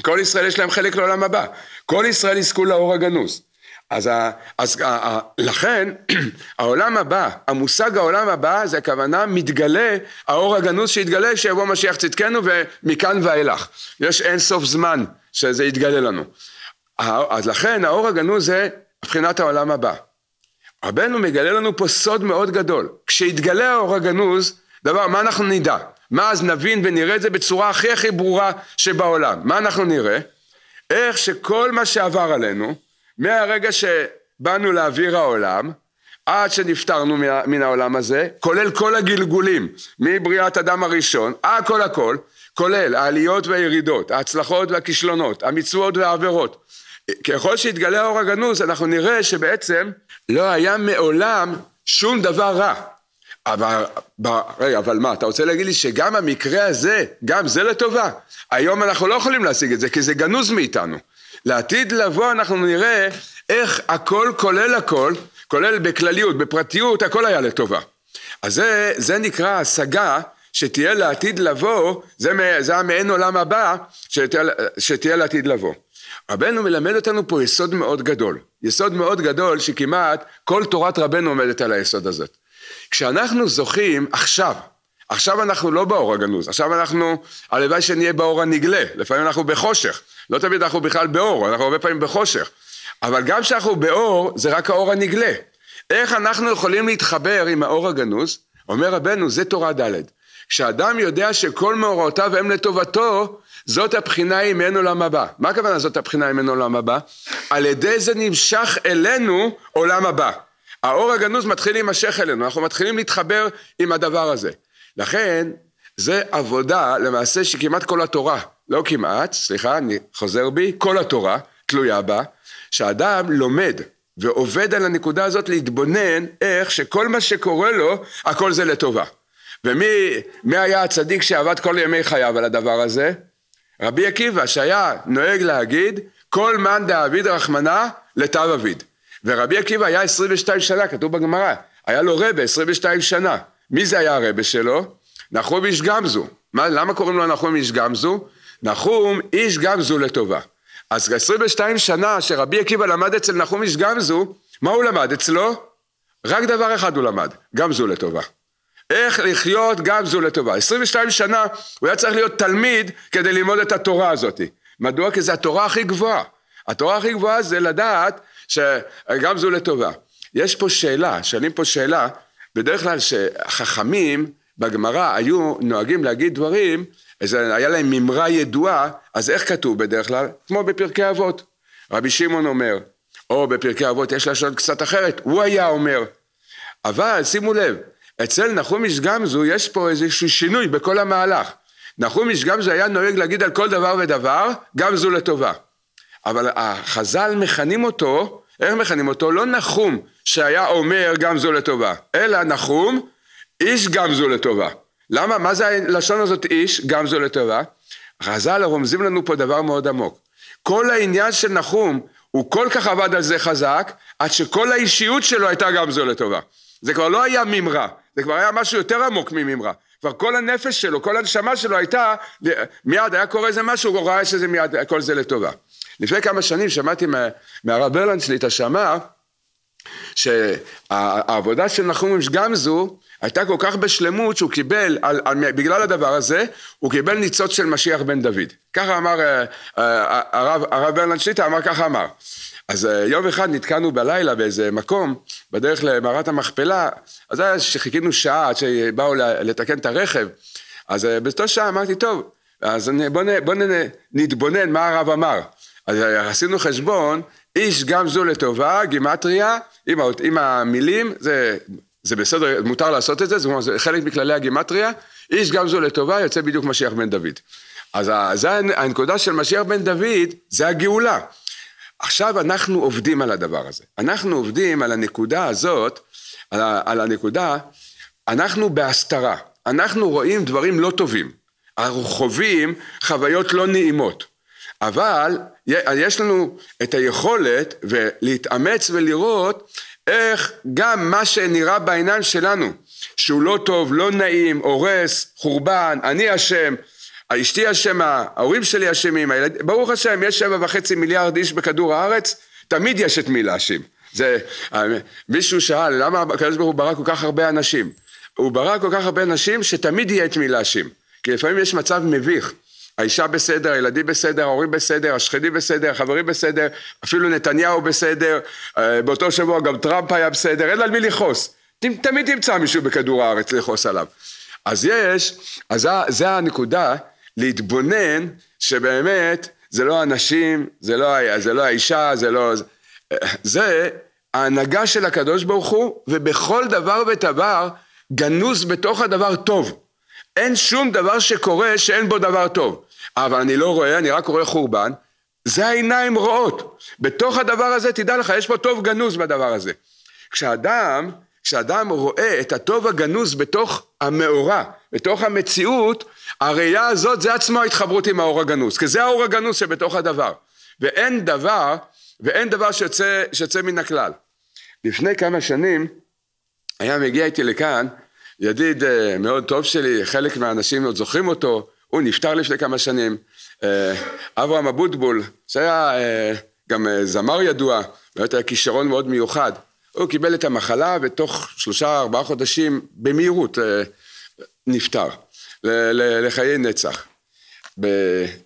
כל ישראל יש להם חלק לעולם הבא. כל ישראל יזכו לאור הגנוז. אז, ה, אז ה, ה, לכן העולם הבא, המושג העולם הבא זה הכוונה מתגלה האור הגנוז שיתגלה שיבוא משיח צדקנו ומכאן ואילך. יש אין סוף זמן שזה יתגלה לנו. אז לכן האור הגנוז זה מבחינת העולם הבא. רבנו מגלה לנו פה סוד מאוד גדול. כשיתגלה האור הגנוז, דבר, מה אנחנו נדע? מה אז נבין ונראה את זה בצורה הכי הכי ברורה שבעולם. מה אנחנו נראה? איך שכל מה שעבר עלינו, מהרגע שבאנו לאוויר העולם, עד שנפטרנו מן העולם הזה, כולל כל הגלגולים, מבריאת אדם הראשון, הכל אה, הכל, כולל העליות והירידות, ההצלחות והכישלונות, המצוות והעבירות. ככל שיתגלה האור הגנוז, אנחנו נראה שבעצם לא היה מעולם שום דבר רע. אבל, רגע, אבל מה, אתה רוצה להגיד לי שגם המקרה הזה, גם זה לטובה? היום אנחנו לא יכולים להשיג את זה, כי זה גנוז מאיתנו. לעתיד לבוא אנחנו נראה איך הכל כולל הכל, כולל בכלליות, בפרטיות, הכל היה לטובה. אז זה, זה נקרא השגה שתהיה לעתיד לבוא, זה, זה המעין עולם הבא שתהיה, שתהיה לעתיד לבוא. רבנו מלמד אותנו פה יסוד מאוד גדול, יסוד מאוד גדול שכמעט כל תורת רבנו עומדת על היסוד הזה. כשאנחנו זוכים עכשיו עכשיו אנחנו לא באור הגנוז, עכשיו אנחנו, הלוואי שנהיה באור הנגלה, לפעמים אנחנו בחושך, לא תמיד אנחנו בכלל באור, אנחנו הרבה פעמים בחושך, אבל גם כשאנחנו באור, זה רק האור הנגלה. איך אנחנו יכולים להתחבר עם האור הגנוז? אומר רבנו, זה תורה ד'. כשאדם יודע שכל מאורעותיו הם לטובתו, זאת הבחינה ממנו עולם הבא. מה הכוונה זאת הבחינה ממנו עולם הבא? על ידי זה נמשך אלינו עולם הבא. האור הגנוז מתחיל להימשך אלינו, אנחנו מתחילים להתחבר עם הדבר הזה. לכן, זה עבודה למעשה שכמעט כל התורה, לא כמעט, סליחה, אני חוזר בי, כל התורה תלויה בה, שאדם לומד ועובד על הנקודה הזאת להתבונן איך שכל מה שקורה לו, הכל זה לטובה. ומי היה הצדיק שעבד כל ימי חייו על הדבר הזה? רבי עקיבא, שהיה נוהג להגיד, כל מאן דאביד רחמנא לטב אביד. ורבי עקיבא היה 22 שנה, כתוב בגמרא, היה לו רבה 22 שנה. מי זה היה הרבה שלו? נחום איש גמזו. מה, למה קוראים לו נחום איש גמזו? נחום איש גמזו לטובה. אז 22 שנה שרבי עקיבא למד אצל נחום איש גמזו, מה הוא למד אצלו? רק דבר אחד הוא למד, גמזו לטובה. איך לחיות גמזו לטובה. 22 שנה הוא היה צריך להיות תלמיד כדי ללמוד את התורה הזאת. מדוע? כי זו התורה הכי גבוהה. התורה הכי גבוהה זה לדעת שגמזו לטובה. יש פה שאלה, שואלים פה שאלה, בדרך כלל שחכמים בגמרא היו נוהגים להגיד דברים, אז היה להם מימרה ידועה, אז איך כתוב בדרך כלל? כמו בפרקי אבות. רבי שמעון אומר, או בפרקי אבות יש לשון קצת אחרת, הוא היה אומר. אבל שימו לב, אצל נחום איש גמזו יש פה איזשהו שינוי בכל המהלך. נחום איש גמזו היה נוהג להגיד על כל דבר ודבר, גמזו לטובה. אבל החז"ל מכנים אותו איך מכנים אותו? לא נחום שהיה אומר גם זו לטובה, אלא נחום איש גם זו לטובה. למה? מה זה הלשון הזאת איש גם זו לטובה? חז"ל רומזים לנו פה דבר מאוד עמוק. כל העניין של נחום הוא כל כך עבד על זה חזק, עד שכל האישיות שלו הייתה גם זו לטובה. זה כבר לא היה מימרה, זה כבר היה משהו יותר עמוק ממימרה. כבר כל הנפש שלו, כל הנשמה שלו הייתה, מיד היה קורה איזה משהו, הוא ראה שזה מיד, כל זה לטובה. לפני כמה שנים שמעתי מהרב ברלנד שלי את השמה, שהעבודה של נחום גמזו הייתה כל כך בשלמות שהוא קיבל, על, על, בגלל הדבר הזה, הוא קיבל ניצוץ של משיח בן דוד. ככה אמר אה, אה, הרב, הרב ברלנד שליטה, אמר ככה אמר. אז אה, יום אחד נתקענו בלילה באיזה מקום, בדרך למערת המכפלה, אז היה שחיכינו שעה עד שבאו לתקן את הרכב, אז באותה שעה אמרתי, טוב, אז אני, בוא, נ, בוא נ, נתבונן מה הרב אמר. אז אה, עשינו חשבון, איש גם זו לטובה, גימטריה, עם, עם המילים, זה, זה בסדר, מותר לעשות את זה, זה חלק מכללי הגימטריה, איש גם זו לטובה, יוצא בדיוק משיח בן דוד. אז אה, זה הנקודה של משיח בן דוד, זה הגאולה. עכשיו אנחנו עובדים על הדבר הזה. אנחנו עובדים על הנקודה הזאת, על, ה, על הנקודה, אנחנו בהסתרה. אנחנו רואים דברים לא טובים. אנחנו חווים חוויות לא נעימות. אבל יש לנו את היכולת להתאמץ ולראות איך גם מה שנראה בעיניים שלנו, שהוא לא טוב, לא נעים, הורס, חורבן, אני אשם, אשתי אשמה, ההורים שלי אשמים, הילד... ברוך השם, יש שבע וחצי מיליארד איש בכדור הארץ, תמיד יש את מי להאשים. זה, אה, מישהו שאל, למה הקדוש ברוך הוא ברא כל כך הרבה אנשים? הוא ברא כל כך הרבה אנשים שתמיד יהיה את מי להאשים. כי לפעמים יש מצב מביך. האישה בסדר, הילדים בסדר, ההורים בסדר, השכנים בסדר, החברים בסדר, אפילו נתניהו בסדר, אה, באותו שבוע גם טראמפ היה בסדר, אין על מי לכעוס. תמיד תמצא מישהו בכדור הארץ לכעוס עליו. אז יש, אז זה הנקודה, להתבונן שבאמת זה לא הנשים, זה לא, זה לא האישה, זה לא... זה ההנהגה של הקדוש ברוך הוא, ובכל דבר ודבר גנוז בתוך הדבר טוב. אין שום דבר שקורה שאין בו דבר טוב. אבל אני לא רואה, אני רק רואה חורבן. זה העיניים רואות. בתוך הדבר הזה, תדע לך, יש פה טוב גנוז בדבר הזה. כשאדם, כשאדם רואה את הטוב הגנוז בתוך המאורע, בתוך המציאות, הראייה הזאת זה עצמו ההתחברות עם האור הגנוז, כי זה האור הגנוז שבתוך הדבר. ואין דבר, ואין דבר שיוצא, שיוצא מן הכלל. לפני כמה שנים היה מגיע איתי לכאן ידיד אה, מאוד טוב שלי, חלק מהאנשים עוד זוכרים אותו, הוא נפטר לפני כמה שנים. אה, אברהם אבוטבול, שהיה אה, גם אה, זמר ידוע, באמת היה כישרון מאוד מיוחד. הוא קיבל את המחלה ותוך שלושה ארבעה חודשים במהירות נפטר לחיי נצח.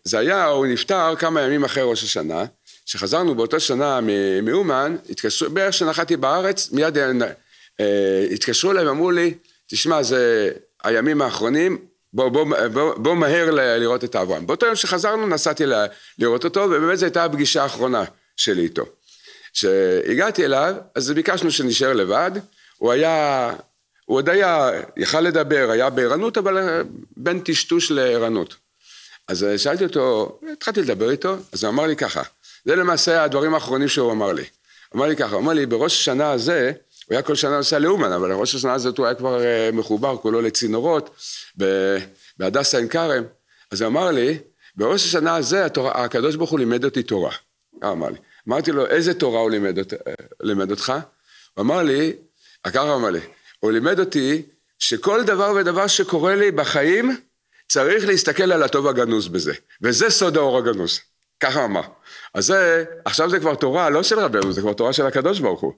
זה היה, הוא נפטר כמה ימים אחרי ראש השנה, כשחזרנו באותה שנה מאומן, התקשרו, בערך שנחתי בארץ, מיד התקשרו אליי ואמרו לי, תשמע, זה הימים האחרונים, בוא, בוא, בוא, בוא מהר ל- לראות את אברהם. באותו יום שחזרנו נסעתי ל- לראות אותו, ובאמת זו הייתה הפגישה האחרונה שלי איתו. כשהגעתי אליו, אז ביקשנו שנשאר לבד, הוא היה, הוא עוד היה, יכל לדבר, היה בערנות, אבל אה, בין טשטוש לערנות. אז אה, שאלתי אותו, התחלתי לדבר איתו, אז הוא אמר לי ככה, זה למעשה הדברים האחרונים שהוא אמר לי. אמר לי ככה, הוא אמר לי, בראש השנה הזה, הוא היה כל שנה נוסע לאומן, אבל ראש השנה הזאת הוא היה כבר אה, מחובר כולו לצינורות בהדסה עין כרם. אז הוא אמר לי, בראש השנה הזה התורה, הקדוש ברוך הוא לימד אותי תורה. הוא אה, אמר לי. אמרתי לו, איזה תורה הוא לימד, אות, אה, לימד אותך? הוא אמר לי, הקרא אמר לי, הוא לימד אותי שכל דבר ודבר שקורה לי בחיים, צריך להסתכל על הטוב הגנוז בזה. וזה סוד האור הגנוז. ככה אמר. אז זה, עכשיו זה כבר תורה לא של רבנו, זה כבר תורה של הקדוש ברוך הוא.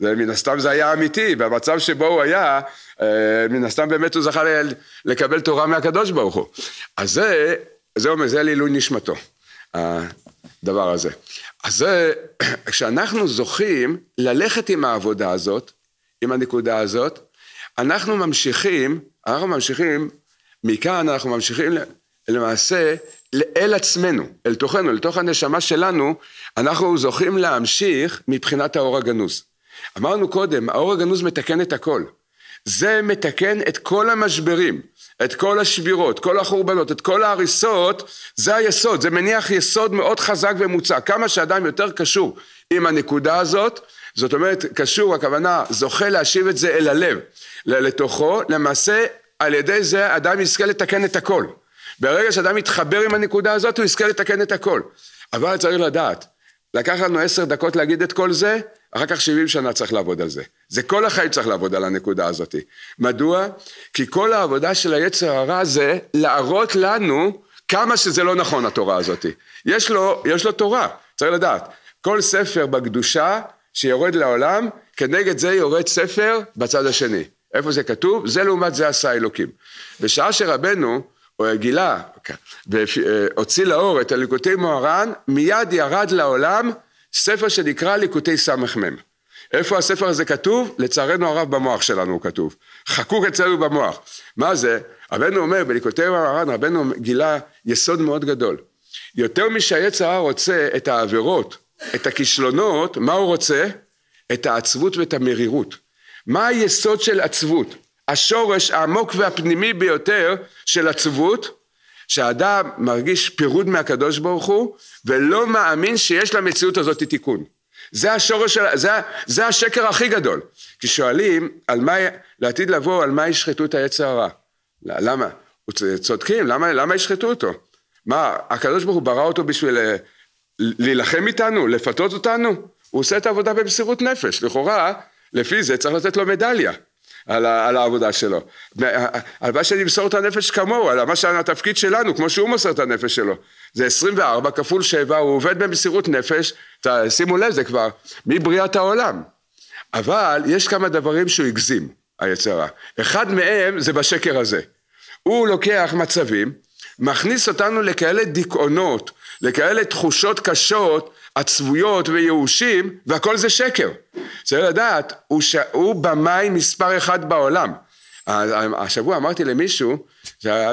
ומן הסתם זה היה אמיתי, והמצב שבו הוא היה, אה, מן הסתם באמת הוא זכה לקבל תורה מהקדוש ברוך הוא. אז זה, זה אומר, זה לעילוי נשמתו, הדבר הזה. אז זה, כשאנחנו זוכים ללכת עם העבודה הזאת, עם הנקודה הזאת, אנחנו ממשיכים, אנחנו ממשיכים, מכאן אנחנו ממשיכים למעשה אל עצמנו, אל תוכנו, לתוך הנשמה שלנו, אנחנו זוכים להמשיך מבחינת האור הגנוז. אמרנו קודם, האור הגנוז מתקן את הכל. זה מתקן את כל המשברים, את כל השבירות, כל החורבנות, את כל ההריסות, זה היסוד, זה מניח יסוד מאוד חזק ומוצע. כמה שאדם יותר קשור עם הנקודה הזאת, זאת אומרת, קשור, הכוונה, זוכה להשיב את זה אל הלב, לתוכו, למעשה, על ידי זה אדם יזכה לתקן את הכל. ברגע שאדם יתחבר עם הנקודה הזאת, הוא יזכה לתקן את הכל. אבל צריך לדעת, לקח לנו עשר דקות להגיד את כל זה, אחר כך שבעים שנה צריך לעבוד על זה. זה כל החיים צריך לעבוד על הנקודה הזאת. מדוע? כי כל העבודה של היצר הרע זה להראות לנו כמה שזה לא נכון התורה הזאת. יש לו, יש לו תורה, צריך לדעת. כל ספר בקדושה שיורד לעולם, כנגד זה יורד ספר בצד השני. איפה זה כתוב? זה לעומת זה עשה אלוקים. בשעה שרבנו או גילה, כן. והוציא אה, לאור את הליקוטי מוהר"ן, מיד ירד לעולם ספר שנקרא ליקוטי סמ"ם. איפה הספר הזה כתוב? לצערנו הרב במוח שלנו הוא כתוב. חקוק אצלנו במוח. מה זה? רבנו אומר, בליקוטי מוהר"ן רבנו גילה יסוד מאוד גדול. יותר משהיצר רוצה את העבירות, את הכישלונות, מה הוא רוצה? את העצבות ואת המרירות. מה היסוד של עצבות? השורש העמוק והפנימי ביותר של עצבות, שהאדם מרגיש פירוד מהקדוש ברוך הוא, ולא מאמין שיש למציאות הזאת תיקון. זה השורש, של, זה, זה השקר הכי גדול. כי שואלים, על מה, לעתיד לבוא, על מה ישחטו את העץ הרע? לא, למה? צודקים, למה, למה ישחטו אותו? מה, הקדוש ברוך הוא ברא אותו בשביל אה, להילחם איתנו? לפתות אותנו? הוא עושה את העבודה במסירות נפש. לכאורה, לפי זה צריך לתת לו מדליה. על, על העבודה שלו. הלוואי שאני אמסור את הנפש כמוהו, על מה שהתפקיד שלנו, כמו שהוא מוסר את הנפש שלו. זה 24 כפול 7, הוא עובד במסירות נפש, שימו לב, זה כבר מבריאת העולם. אבל יש כמה דברים שהוא הגזים, היצרה. אחד מהם זה בשקר הזה. הוא לוקח מצבים, מכניס אותנו לכאלה דיכאונות, לכאלה תחושות קשות, עצבויות וייאושים, והכל זה שקר. צריך לדעת, הוא, ש... הוא במאי מספר אחד בעולם. השבוע אמרתי למישהו,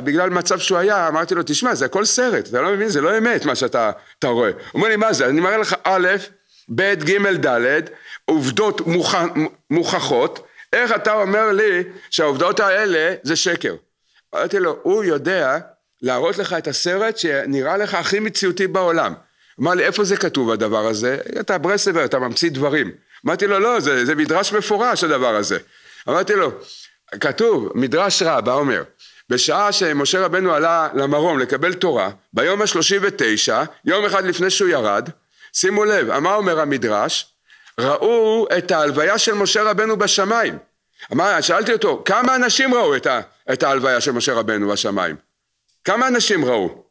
בגלל מצב שהוא היה, אמרתי לו, תשמע, זה הכל סרט, אתה לא מבין, זה לא אמת מה שאתה רואה. הוא אומר לי, מה זה? אני מראה לך א', ב', ג', ד', עובדות מוכ... מוכחות, איך אתה אומר לי שהעובדות האלה זה שקר? אמרתי לו, הוא יודע להראות לך את הסרט שנראה לך הכי מציאותי בעולם. אמר לי, איפה זה כתוב הדבר הזה? אתה ברסלבר, אתה ממציא דברים. אמרתי לו, לא, זה, זה מדרש מפורש הדבר הזה. אמרתי לו, כתוב, מדרש רבה אומר, בשעה שמשה רבנו עלה למרום לקבל תורה, ביום השלושים ותשע, יום אחד לפני שהוא ירד, שימו לב, מה אומר המדרש? ראו את ההלוויה של משה רבנו בשמיים. אמר, שאלתי אותו, כמה אנשים ראו את, ה, את ההלוויה של משה רבנו בשמיים? כמה אנשים ראו?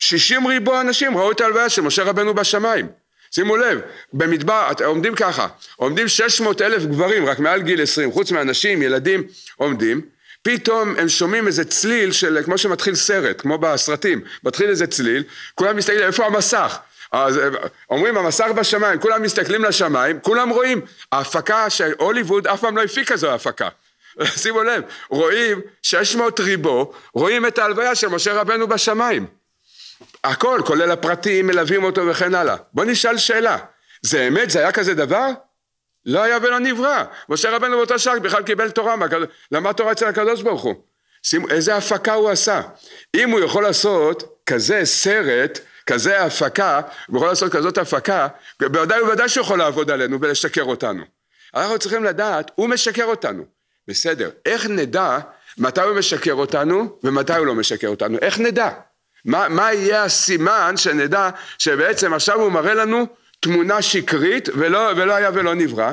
שישים ריבוע אנשים ראו את ההלוויה של משה רבנו בשמיים. שימו לב, במדבר עומדים ככה, עומדים 600 אלף גברים רק מעל גיל 20, חוץ מאנשים, ילדים, עומדים, פתאום הם שומעים איזה צליל של, כמו שמתחיל סרט, כמו בסרטים, מתחיל איזה צליל, כולם מסתכלים, איפה המסך? אז אה, אומרים המסך בשמיים, כולם מסתכלים לשמיים, כולם רואים, ההפקה של הוליווד אף פעם לא הפיקה זו ההפקה. שימו לב, רואים 600 ריבו, רואים את ההלוויה של משה רבנו בשמיים. הכל, כולל הפרטים, מלווים אותו וכן הלאה. בוא נשאל שאלה, זה אמת? זה היה כזה דבר? לא היה ולא נברא. משה רבנו באותה שעה בכלל קיבל תורה, למד תורה אצל הקדוש ברוך הוא. שימו, איזה הפקה הוא עשה. אם הוא יכול לעשות כזה סרט, כזה הפקה, הוא יכול לעשות כזאת הפקה, בוודאי ובוודאי שהוא יכול לעבוד עלינו ולשקר אותנו. אנחנו צריכים לדעת, הוא משקר אותנו. בסדר, איך נדע מתי הוא משקר אותנו ומתי הוא לא משקר אותנו? איך נדע? מה, מה יהיה הסימן שנדע שבעצם עכשיו הוא מראה לנו תמונה שקרית ולא, ולא היה ולא נברא?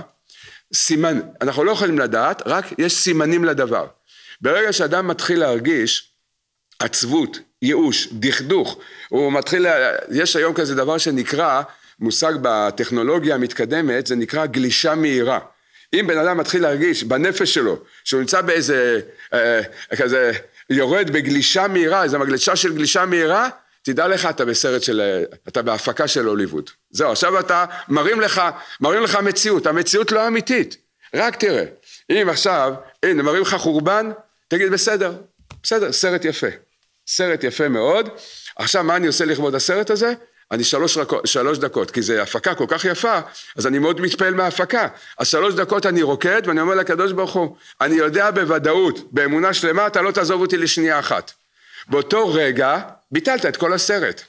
סימן, אנחנו לא יכולים לדעת, רק יש סימנים לדבר. ברגע שאדם מתחיל להרגיש עצבות, ייאוש, דכדוך, הוא מתחיל, לה... יש היום כזה דבר שנקרא, מושג בטכנולוגיה המתקדמת, זה נקרא גלישה מהירה. אם בן אדם מתחיל להרגיש בנפש שלו, שהוא נמצא באיזה, אה, כזה, יורד בגלישה מהירה, איזו מגלישה של גלישה מהירה, תדע לך, אתה בסרט של, אתה בהפקה של הוליווד. זהו, עכשיו אתה, מראים לך, מראים לך מציאות, המציאות לא אמיתית. רק תראה, אם עכשיו, הנה, מראים לך חורבן, תגיד בסדר, בסדר, סרט יפה. סרט יפה מאוד. עכשיו, מה אני עושה לכבוד הסרט הזה? אני שלוש, רק, שלוש דקות, כי זו הפקה כל כך יפה, אז אני מאוד מתפעל מההפקה. אז שלוש דקות אני רוקד ואני אומר לקדוש ברוך הוא, אני יודע בוודאות, באמונה שלמה, אתה לא תעזוב אותי לשנייה אחת. באותו רגע ביטלת את כל הסרט.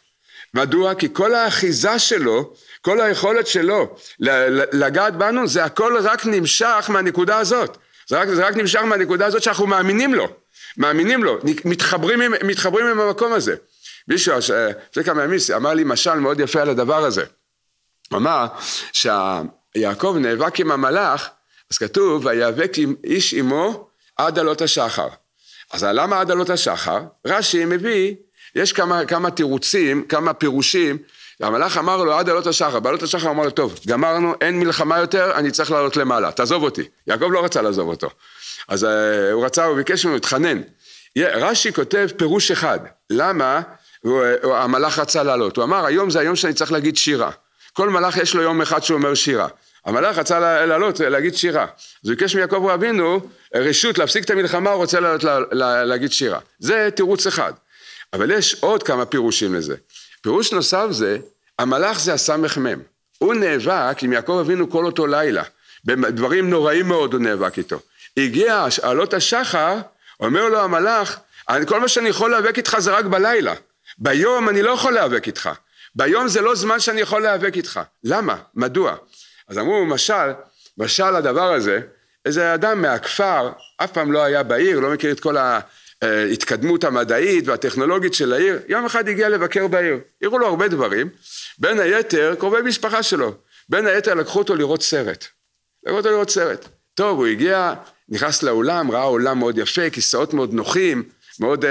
מדוע? כי כל האחיזה שלו, כל היכולת שלו לגעת בנו, זה הכל רק נמשך מהנקודה הזאת. זה רק, זה רק נמשך מהנקודה הזאת שאנחנו מאמינים לו. מאמינים לו, מתחברים עם, מתחברים עם המקום הזה. מישהו לפני אה, כמה ימים אמר לי משל מאוד יפה על הדבר הזה. אמר שיעקב נאבק עם המלאך, אז כתוב, ויאבק עם איש עמו עד עלות השחר. אז למה עד עלות השחר? רש"י מביא, יש כמה, כמה תירוצים, כמה פירושים, והמלאך אמר לו עד עלות השחר, בעלות השחר אמר לו, טוב, גמרנו, אין מלחמה יותר, אני צריך לעלות למעלה, תעזוב אותי. יעקב לא רצה לעזוב אותו. אז אה, הוא רצה, הוא ביקש ממנו, התחנן. רש"י כותב פירוש אחד, למה המלאך רצה לעלות, הוא אמר היום זה היום שאני צריך להגיד שירה, כל מלאך יש לו יום אחד שהוא אומר שירה, המלאך רצה לעלות להגיד שירה, אז הוא ביקש מיעקב רבינו רשות להפסיק את המלחמה, הוא רוצה לעלות להגיד שירה, זה תירוץ אחד, אבל יש עוד כמה פירושים לזה, פירוש נוסף זה המלאך זה הסמ"ם, הוא נאבק עם יעקב אבינו כל אותו לילה, בדברים נוראים מאוד הוא נאבק איתו, הגיע עלות השחר, אומר לו המלאך, כל מה שאני יכול להיאבק איתך זה רק בלילה ביום אני לא יכול להיאבק איתך, ביום זה לא זמן שאני יכול להיאבק איתך, למה? מדוע? אז אמרו משל, משל הדבר הזה, איזה אדם מהכפר, אף פעם לא היה בעיר, לא מכיר את כל ההתקדמות אה, המדעית והטכנולוגית של העיר, יום אחד הגיע לבקר בעיר, הראו לו הרבה דברים, בין היתר קרובי משפחה שלו, בין היתר לקחו אותו לראות סרט, לקחו אותו לראות סרט. טוב, הוא הגיע, נכנס לאולם, ראה עולם מאוד יפה, כיסאות מאוד נוחים, מאוד uh,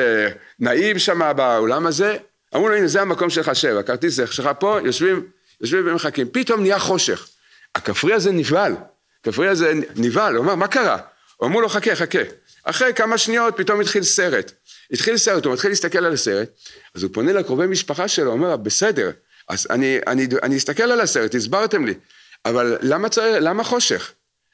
נעים שם באולם הזה, אמרו לו הנה זה המקום שלך שב, הכרטיס שלך פה, יושבים, יושבים ומחכים, פתאום נהיה חושך, הכפרי הזה נבהל, הכפרי הזה נבהל, הוא אמר מה קרה? אמרו לו חכה חכה, אחרי כמה שניות פתאום התחיל סרט, התחיל סרט, הוא מתחיל להסתכל על הסרט, אז הוא פונה לקרובי משפחה שלו, אומר בסדר, אז אני, אני, אני אסתכל על הסרט, הסברתם לי, אבל למה, צריך, למה חושך?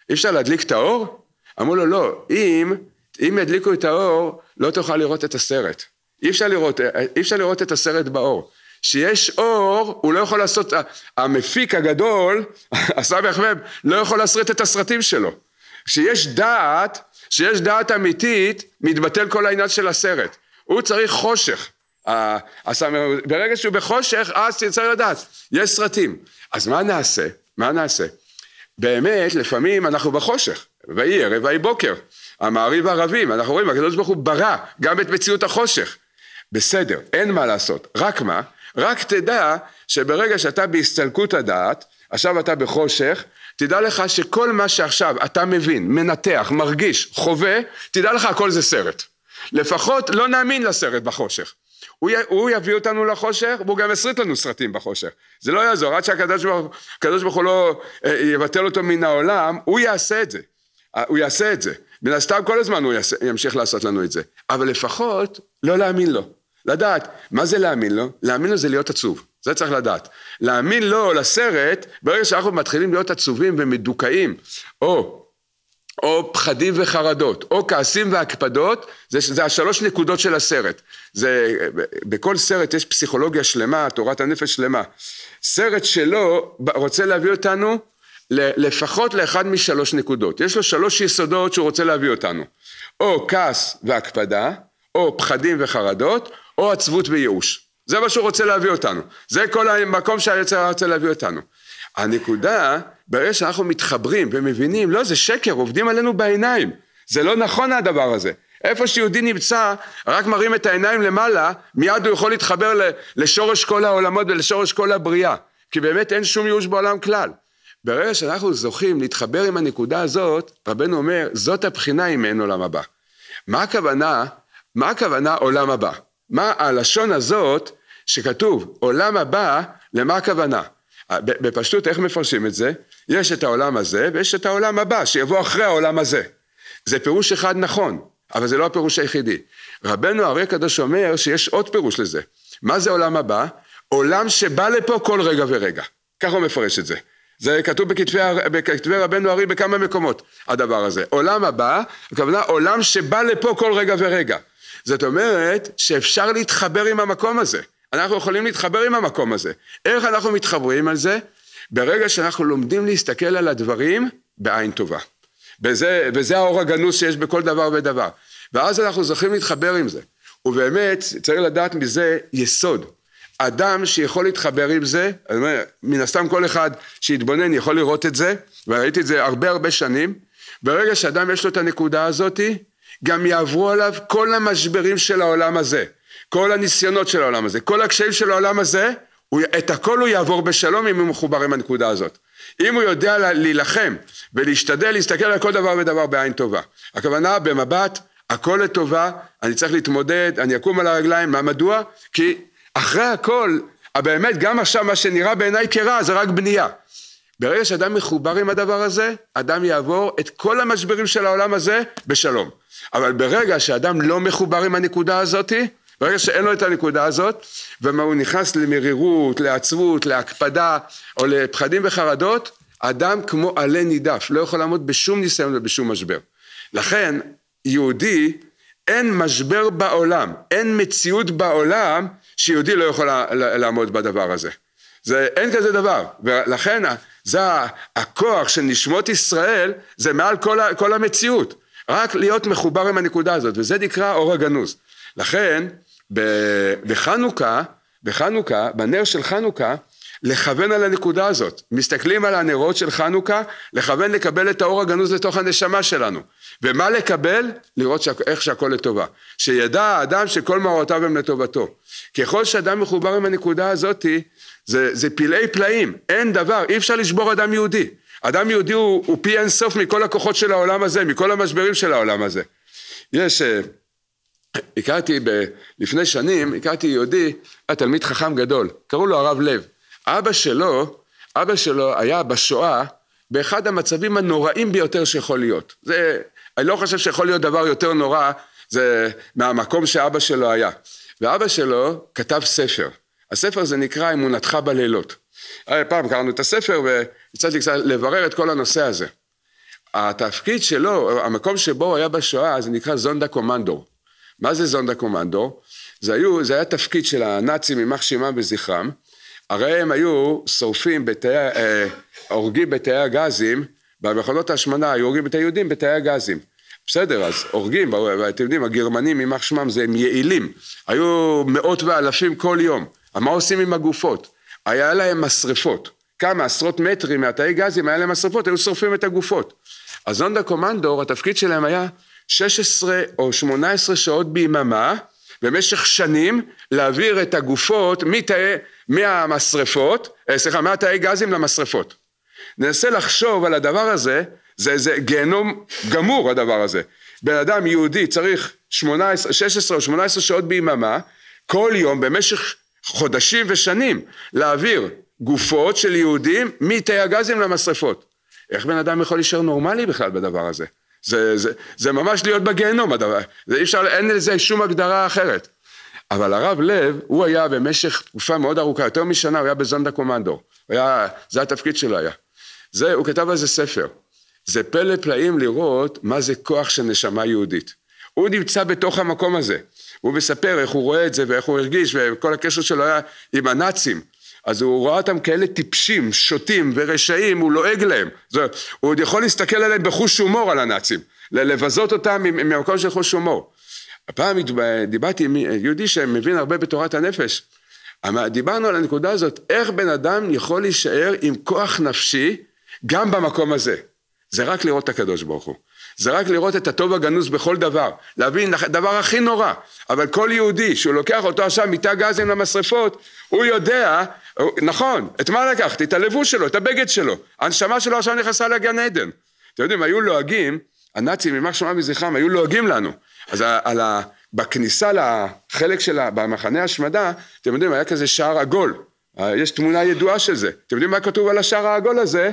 אי אפשר להדליק את האור? אמרו לו לא, אם אם ידליקו את האור, לא תוכל לראות את הסרט. אי אפשר לראות, אי אפשר לראות את הסרט באור. שיש אור, הוא לא יכול לעשות, המפיק הגדול, הסמ"ך מ', לא יכול להסריט את הסרטים שלו. כשיש דעת, כשיש דעת אמיתית, מתבטל כל העניין של הסרט. הוא צריך חושך. הסמ"ך, ברגע שהוא בחושך, אז צריך לדעת. יש סרטים. אז מה נעשה? מה נעשה? באמת, לפעמים אנחנו בחושך. ויהי ערב, ויהי בוקר. המעריב הערבים, אנחנו רואים, הקדוש ברוך הוא ברא גם את מציאות החושך. בסדר, אין מה לעשות, רק מה? רק תדע שברגע שאתה בהסתלקות הדעת, עכשיו אתה בחושך, תדע לך שכל מה שעכשיו אתה מבין, מנתח, מרגיש, חווה, תדע לך הכל זה סרט. לפחות לא נאמין לסרט בחושך. הוא, י, הוא יביא אותנו לחושך, והוא גם יסריט לנו סרטים בחושך. זה לא יעזור, עד שהקדוש ברוך, הוא לא אה, יבטל אותו מן העולם, הוא יעשה את זה. אה, הוא יעשה את זה. מן הסתם כל הזמן הוא ימשיך לעשות לנו את זה, אבל לפחות לא להאמין לו, לדעת. מה זה להאמין לו? להאמין לו זה להיות עצוב, זה צריך לדעת. להאמין לו, לסרט, ברגע שאנחנו מתחילים להיות עצובים ומדוכאים, או או פחדים וחרדות, או כעסים והקפדות, זה, זה השלוש נקודות של הסרט. זה, בכל סרט יש פסיכולוגיה שלמה, תורת הנפש שלמה. סרט שלו רוצה להביא אותנו לפחות לאחד משלוש נקודות. יש לו שלוש יסודות שהוא רוצה להביא אותנו. או כעס והקפדה, או פחדים וחרדות, או עצבות וייאוש. זה מה שהוא רוצה להביא אותנו. זה כל המקום שהיוצר רוצה להביא אותנו. הנקודה, ברגע שאנחנו מתחברים ומבינים, לא, זה שקר, עובדים עלינו בעיניים. זה לא נכון הדבר הזה. איפה שיהודי נמצא, רק מרים את העיניים למעלה, מיד הוא יכול להתחבר לשורש כל העולמות ולשורש כל הבריאה. כי באמת אין שום ייאוש בעולם כלל. ברגע שאנחנו זוכים להתחבר עם הנקודה הזאת, רבנו אומר, זאת הבחינה אם אין עולם הבא. מה הכוונה, מה הכוונה עולם הבא? מה הלשון הזאת שכתוב עולם הבא, למה הכוונה? בפשטות איך מפרשים את זה? יש את העולם הזה ויש את העולם הבא שיבוא אחרי העולם הזה. זה פירוש אחד נכון, אבל זה לא הפירוש היחידי. רבנו הרי קדוש אומר שיש עוד פירוש לזה. מה זה עולם הבא? עולם שבא לפה כל רגע ורגע. ככה הוא מפרש את זה. זה כתוב בכתבי, בכתבי רבנו ארי בכמה מקומות הדבר הזה. עולם הבא, הכוונה עולם שבא לפה כל רגע ורגע. זאת אומרת שאפשר להתחבר עם המקום הזה. אנחנו יכולים להתחבר עם המקום הזה. איך אנחנו מתחברים על זה? ברגע שאנחנו לומדים להסתכל על הדברים בעין טובה. וזה, וזה האור הגנוז שיש בכל דבר ודבר. ואז אנחנו זוכים להתחבר עם זה. ובאמת צריך לדעת מזה יסוד. אדם שיכול להתחבר עם זה, אני אומר, מן הסתם כל אחד שיתבונן יכול לראות את זה, וראיתי את זה הרבה הרבה שנים, ברגע שאדם יש לו את הנקודה הזאת, גם יעברו עליו כל המשברים של העולם הזה, כל הניסיונות של העולם הזה, כל הקשיים של העולם הזה, הוא, את הכל הוא יעבור בשלום אם הוא מחובר עם הנקודה הזאת. אם הוא יודע להילחם ולהשתדל להסתכל על כל דבר ודבר בעין טובה. הכוונה במבט, הכל לטובה, אני צריך להתמודד, אני אקום על הרגליים, מה מדוע? כי אחרי הכל, באמת גם עכשיו מה שנראה בעיניי כרע זה רק בנייה. ברגע שאדם מחובר עם הדבר הזה, אדם יעבור את כל המשברים של העולם הזה בשלום. אבל ברגע שאדם לא מחובר עם הנקודה הזאתי, ברגע שאין לו את הנקודה הזאת, ומה הוא נכנס למרירות, לעצבות, להקפדה, או לפחדים וחרדות, אדם כמו עלה נידף, לא יכול לעמוד בשום ניסיון ובשום משבר. לכן, יהודי, אין משבר בעולם, אין מציאות בעולם שיהודי לא יכול לעמוד בדבר הזה. זה, אין כזה דבר, ולכן זה הכוח של נשמות ישראל, זה מעל כל, כל המציאות, רק להיות מחובר עם הנקודה הזאת, וזה נקרא אור הגנוז. לכן בחנוכה, בחנוכה, בנר של חנוכה, לכוון על הנקודה הזאת. מסתכלים על הנרות של חנוכה, לכוון לקבל את האור הגנוז לתוך הנשמה שלנו. ומה לקבל? לראות שה... איך שהכל לטובה. שידע האדם שכל מאורותיו הם לטובתו. ככל שאדם מחובר עם הנקודה הזאתי, זה, זה פלאי פלאים, אין דבר, אי אפשר לשבור אדם יהודי. אדם יהודי הוא, הוא פי אין סוף מכל הכוחות של העולם הזה, מכל המשברים של העולם הזה. יש, אה, הכרתי ב, לפני שנים, הכרתי יהודי, היה תלמיד חכם גדול, קראו לו הרב לב. אבא שלו, אבא שלו היה בשואה באחד המצבים הנוראים ביותר שיכול להיות. זה, אני לא חושב שיכול להיות דבר יותר נורא, זה מהמקום שאבא שלו היה. ואבא שלו כתב ספר. הספר הזה נקרא אמונתך בלילות. אה, פעם קראנו את הספר והצלתי קצת לברר את כל הנושא הזה. התפקיד שלו, המקום שבו הוא היה בשואה, זה נקרא זונדה קומנדור. מה זה זונדה קומנדור? זה, היו, זה היה תפקיד של הנאצים, יימח שמם וזכרם. הרי הם היו שורפים בתאי, אה, הורגים בתאי הגזים, במכונות ההשמנה היו הורגים את היהודים בתאי הגזים. בסדר, אז הורגים, אתם יודעים, הגרמנים, יימח שמם, זה הם יעילים. היו מאות ואלפים כל יום. מה עושים עם הגופות? היה להם משרפות. כמה עשרות מטרים מהתאי גזים היה להם משרפות, היו שורפים את הגופות. אז זונדה קומנדור, התפקיד שלהם היה 16 או 18 שעות ביממה, במשך שנים, להעביר את הגופות מתאי, מהמשרפות, אה, סליחה, מהתאי גזים למשרפות. ננסה לחשוב על הדבר הזה זה, זה גיהנום גמור הדבר הזה. בן אדם יהודי צריך 18, 16 או 18 שעות ביממה, כל יום במשך חודשים ושנים להעביר גופות של יהודים מתי הגזים למשרפות. איך בן אדם יכול להישאר נורמלי בכלל בדבר הזה? זה, זה, זה ממש להיות בגיהנום הדבר, זה אי אפשר, אין לזה שום הגדרה אחרת. אבל הרב לב, הוא היה במשך תקופה מאוד ארוכה, יותר משנה, הוא היה בזונדה קומנדו. היה, זה התפקיד שלו היה. זה, הוא כתב על זה ספר. זה פלא פלאים לראות מה זה כוח של נשמה יהודית. הוא נמצא בתוך המקום הזה, הוא מספר איך הוא רואה את זה ואיך הוא הרגיש וכל הקשר שלו היה עם הנאצים. אז הוא רואה אותם כאלה טיפשים, שוטים ורשעים, הוא לועג להם. זאת, הוא עוד יכול להסתכל עליהם בחוש הומור על הנאצים, לבזות אותם מהמקום של חוש הומור. הפעם דיברתי עם יהודי שמבין הרבה בתורת הנפש. דיברנו על הנקודה הזאת, איך בן אדם יכול להישאר עם כוח נפשי גם במקום הזה. זה רק לראות את הקדוש ברוך הוא. זה רק לראות את הטוב הגנוז בכל דבר. להבין, הדבר הכי נורא. אבל כל יהודי שהוא לוקח אותו עכשיו מיטה גזים למשרפות, הוא יודע, נכון, את מה לקחתי? את הלבוש שלו, את הבגד שלו. הנשמה שלו עכשיו נכנסה לגן עדן. אתם יודעים, היו לועגים, הנאצים, יימח שמם מזכרם, היו לועגים לנו. אז על ה... בכניסה לחלק של ה... במחנה השמדה, אתם יודעים, היה כזה שער עגול. אה, יש תמונה ידועה של זה. אתם יודעים מה כתוב על השער העגול הזה?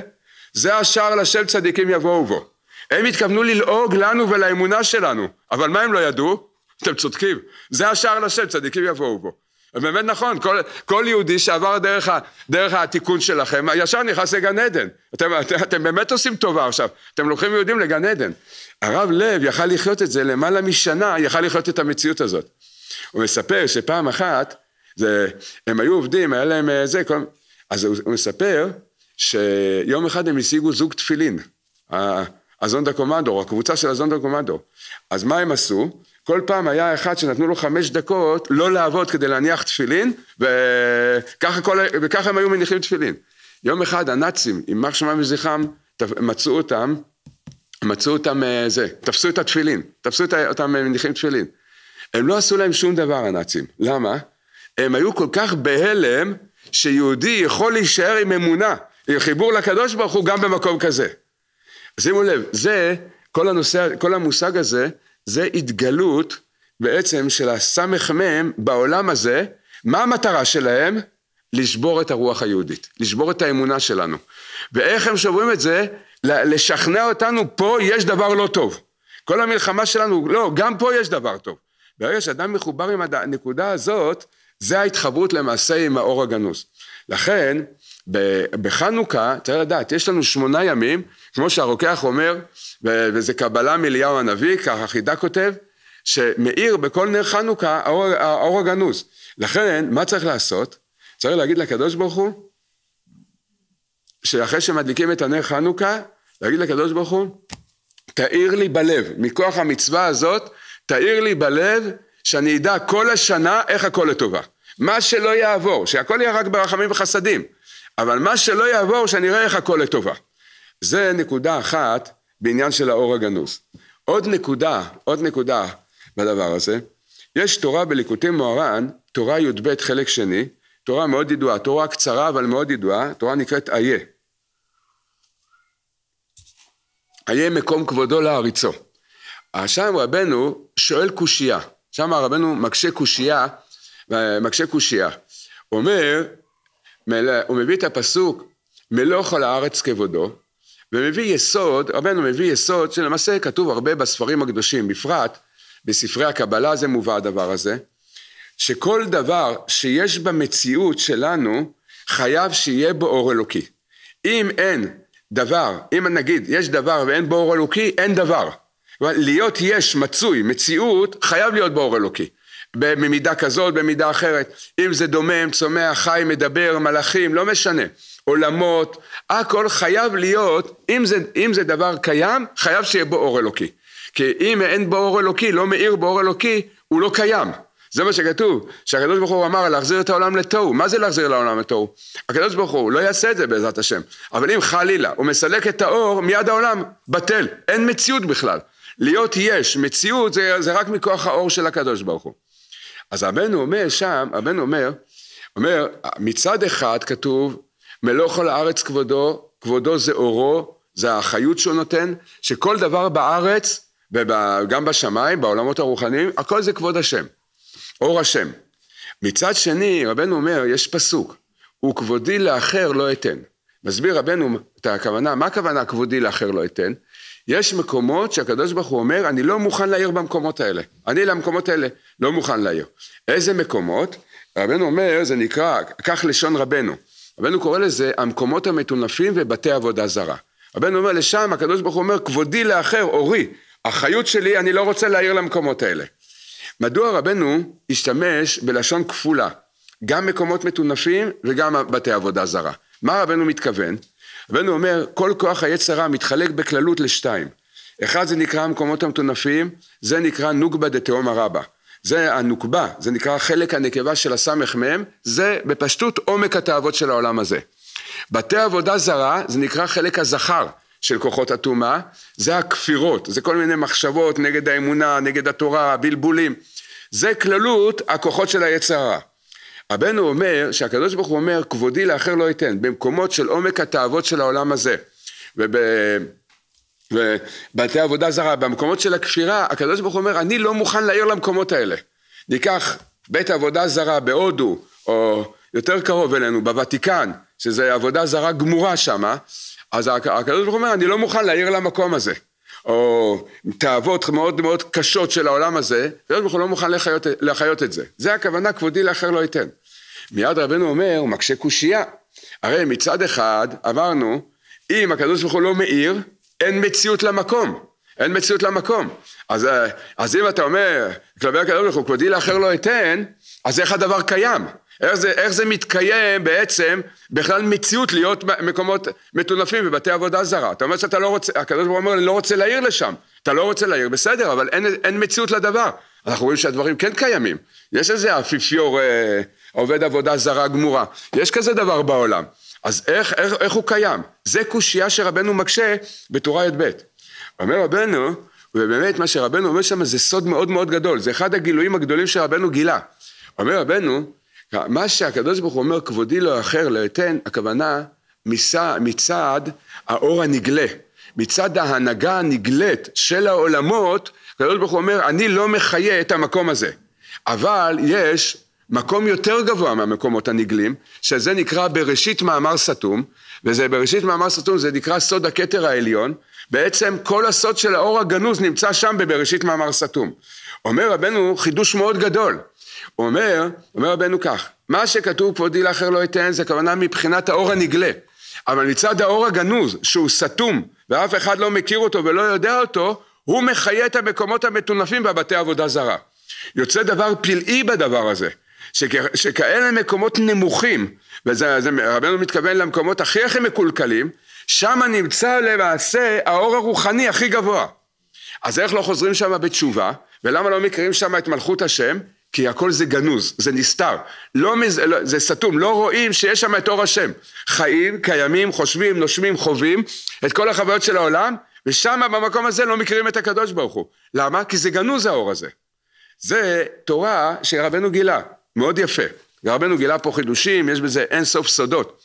זה השער לשם צדיקים יבואו בו. הם התכוונו ללעוג לנו ולאמונה שלנו, אבל מה הם לא ידעו? אתם צודקים, זה השער לשם צדיקים יבואו בו. באמת נכון, כל, כל יהודי שעבר דרך, ה, דרך התיקון שלכם, ישר נכנס לגן עדן. אתם, אתם, אתם באמת עושים טובה עכשיו, אתם לוקחים יהודים לגן עדן. הרב לב יכל לחיות את זה למעלה משנה, יכל לחיות את המציאות הזאת. הוא מספר שפעם אחת, זה, הם היו עובדים, היה להם אה, זה, כל, אז הוא, הוא מספר שיום אחד הם השיגו זוג תפילין, הזונדה קומנדו, הקבוצה של הזונדה קומנדו. אז מה הם עשו? כל פעם היה אחד שנתנו לו חמש דקות לא לעבוד כדי להניח תפילין, וככה, כל, וככה הם היו מניחים תפילין. יום אחד הנאצים, יימח שמם וזכרם, מצאו אותם, מצאו אותם אה, זה, תפסו את התפילין, תפסו את, אותם אה, מניחים תפילין. הם לא עשו להם שום דבר הנאצים, למה? הם היו כל כך בהלם שיהודי יכול להישאר עם אמונה. עם חיבור לקדוש ברוך הוא גם במקום כזה. שימו לב, זה, כל הנושא, כל המושג הזה, זה התגלות בעצם של הסמ"ם בעולם הזה, מה המטרה שלהם? לשבור את הרוח היהודית, לשבור את האמונה שלנו. ואיך הם שוברים את זה? לשכנע אותנו, פה יש דבר לא טוב. כל המלחמה שלנו, לא, גם פה יש דבר טוב. ברגע שאדם מחובר עם הנקודה הזאת, זה ההתחברות למעשה עם האור הגנוז. לכן, בחנוכה, צריך לדעת, יש לנו שמונה ימים, כמו שהרוקח אומר, וזה קבלה מאליהו הנביא, ככה חידה כותב, שמאיר בכל נר חנוכה האור, האור הגנוז. לכן, מה צריך לעשות? צריך להגיד לקדוש ברוך הוא, שאחרי שמדליקים את הנר חנוכה, להגיד לקדוש ברוך הוא, תאיר לי בלב, מכוח המצווה הזאת, תאיר לי בלב, שאני אדע כל השנה איך הכל לטובה. מה שלא יעבור, שהכל יהיה רק ברחמים וחסדים. אבל מה שלא יעבור, שאני אראה איך הכל לטובה. זה נקודה אחת בעניין של האור הגנוז. עוד נקודה, עוד נקודה בדבר הזה, יש תורה בליקוטי מוהר"ן, תורה י"ב חלק שני, תורה מאוד ידועה, תורה קצרה אבל מאוד ידועה, תורה נקראת איה. איה מקום כבודו לעריצו. שם רבנו שואל קושייה, שם רבנו מקשה קושייה, אה, מקשה קושייה. אומר, הוא מביא את הפסוק מלוך על הארץ כבודו, ומביא יסוד, רבנו מביא יסוד שלמעשה כתוב הרבה בספרים הקדושים, בפרט בספרי הקבלה זה מובא הדבר הזה, שכל דבר שיש במציאות שלנו חייב שיהיה בו אור אלוקי. אם אין דבר, אם נגיד יש דבר ואין בו אור אלוקי, אין דבר. להיות יש, מצוי, מציאות, חייב להיות באור אלוקי. במידה כזאת, במידה אחרת. אם זה דומם, צומח, חי, מדבר, מלאכים, לא משנה. עולמות, הכל חייב להיות, אם זה, אם זה דבר קיים, חייב שיהיה בו אור אלוקי. כי אם אין בו אור אלוקי, לא מאיר בו אור אלוקי, הוא לא קיים. זה מה שכתוב, שהקדוש ברוך הוא אמר להחזיר את העולם לתוהו, מה זה להחזיר לעולם לתוהו? הקדוש ברוך הוא לא יעשה את זה בעזרת השם, אבל אם חלילה הוא מסלק את האור, מיד העולם בטל, אין מציאות בכלל. להיות יש, מציאות זה, זה רק מכוח האור של הקדוש ברוך הוא. אז רבנו אומר שם, רבנו אומר, אומר, מצד אחד כתוב, מלוך על הארץ כבודו, כבודו זה אורו, זה החיות שהוא נותן, שכל דבר בארץ וגם בשמיים, בעולמות הרוחניים, הכל זה כבוד השם, אור השם. מצד שני, רבנו אומר, יש פסוק, וכבודי לאחר לא אתן. מסביר רבנו את הכוונה, מה הכוונה כבודי לאחר לא אתן? יש מקומות שהקדוש ברוך הוא אומר, אני לא מוכן להעיר במקומות האלה. אני למקומות האלה לא מוכן להעיר. איזה מקומות? רבנו אומר, זה נקרא, כך לשון רבנו. רבנו קורא לזה המקומות המטונפים ובתי עבודה זרה. רבנו אומר, לשם הקדוש ברוך הוא אומר, כבודי לאחר, אורי, אחריות שלי, אני לא רוצה להעיר למקומות האלה. מדוע רבנו השתמש בלשון כפולה, גם מקומות מטונפים וגם בתי עבודה זרה? מה רבנו מתכוון? רבנו אומר, כל כוח היצרה מתחלק בכללות לשתיים. אחד זה נקרא המקומות המטונפים, זה נקרא נוגבה דתהום הרבה. זה הנוקבה, זה נקרא חלק הנקבה של הסמך מהם, זה בפשטות עומק התאוות של העולם הזה. בתי עבודה זרה, זה נקרא חלק הזכר של כוחות הטומאה, זה הכפירות, זה כל מיני מחשבות נגד האמונה, נגד התורה, בלבולים. זה כללות הכוחות של היצרה. רבנו אומר שהקדוש ברוך הוא אומר כבודי לאחר לא אתן במקומות של עומק התאוות של העולם הזה ובבתי עבודה זרה במקומות של הקשירה הקדוש ברוך הוא אומר אני לא מוכן להעיר למקומות האלה ניקח בית עבודה זרה בהודו או יותר קרוב אלינו בוותיקן שזה עבודה זרה גמורה שמה אז הקדוש ברוך הוא אומר אני לא מוכן להעיר למקום הזה או תאוות מאוד מאוד קשות של העולם הזה, הקדוש ברוך הוא לא מוכן לחיות, לחיות את זה. זה הכוונה, כבודי לאחר לא ייתן. מיד רבנו אומר, הוא מקשה קושייה. הרי מצד אחד אמרנו, אם הקדוש ברוך הוא לא מאיר, אין מציאות למקום. אין מציאות למקום. אז, אה, אז אם אתה אומר, כלפי הקדוש ברוך הוא, כבודי לאחר לא אתן, אז איך הדבר קיים? איך זה, איך זה מתקיים בעצם, בכלל מציאות להיות מקומות מטונפים בבתי עבודה זרה. אתה אומר שאתה לא רוצה, הקדוש ברוך הוא אומר, אני לא רוצה להעיר לשם. אתה לא רוצה להעיר, בסדר, אבל אין, אין מציאות לדבר. אנחנו רואים שהדברים כן קיימים. יש איזה אפיפיור אה, עובד עבודה זרה גמורה. יש כזה דבר בעולם. אז איך, איך, איך הוא קיים? זה קושייה שרבנו מקשה בתורה י"ב. אומר רבנו, ובאמת מה שרבנו אומר שם זה סוד מאוד מאוד גדול, זה אחד הגילויים הגדולים שרבנו גילה. אומר רבנו, מה שהקדוש ברוך הוא אומר כבודי לא אחר לא אתן, הכוונה מצד, מצד האור הנגלה, מצד ההנהגה הנגלית של העולמות, הקדוש ברוך הוא אומר אני לא מחיה את המקום הזה, אבל יש מקום יותר גבוה מהמקומות הנגלים, שזה נקרא בראשית מאמר סתום, וזה בראשית מאמר סתום זה נקרא סוד הכתר העליון, בעצם כל הסוד של האור הגנוז נמצא שם בבראשית מאמר סתום. אומר רבנו חידוש מאוד גדול, הוא אומר, אומר רבנו כך, מה שכתוב כבודי לאחר לא אתן זה כוונה מבחינת האור הנגלה, אבל מצד האור הגנוז שהוא סתום ואף אחד לא מכיר אותו ולא יודע אותו, הוא מחיה את המקומות המטונפים בבתי עבודה זרה. יוצא דבר פלאי בדבר הזה. שכ- שכאלה מקומות נמוכים, וזה רבנו מתכוון למקומות הכי הכי מקולקלים, שם נמצא למעשה האור הרוחני הכי גבוה. אז איך לא חוזרים שם בתשובה, ולמה לא מכירים שם את מלכות השם? כי הכל זה גנוז, זה נסתר, לא מז... לא, זה סתום, לא רואים שיש שם את אור השם. חיים, קיימים, חושבים, נושמים, חווים את כל החוויות של העולם, ושם במקום הזה לא מכירים את הקדוש ברוך הוא. למה? כי זה גנוז האור הזה. זה תורה שרבנו גילה, מאוד יפה. רבנו גילה פה חידושים, יש בזה אין סוף סודות.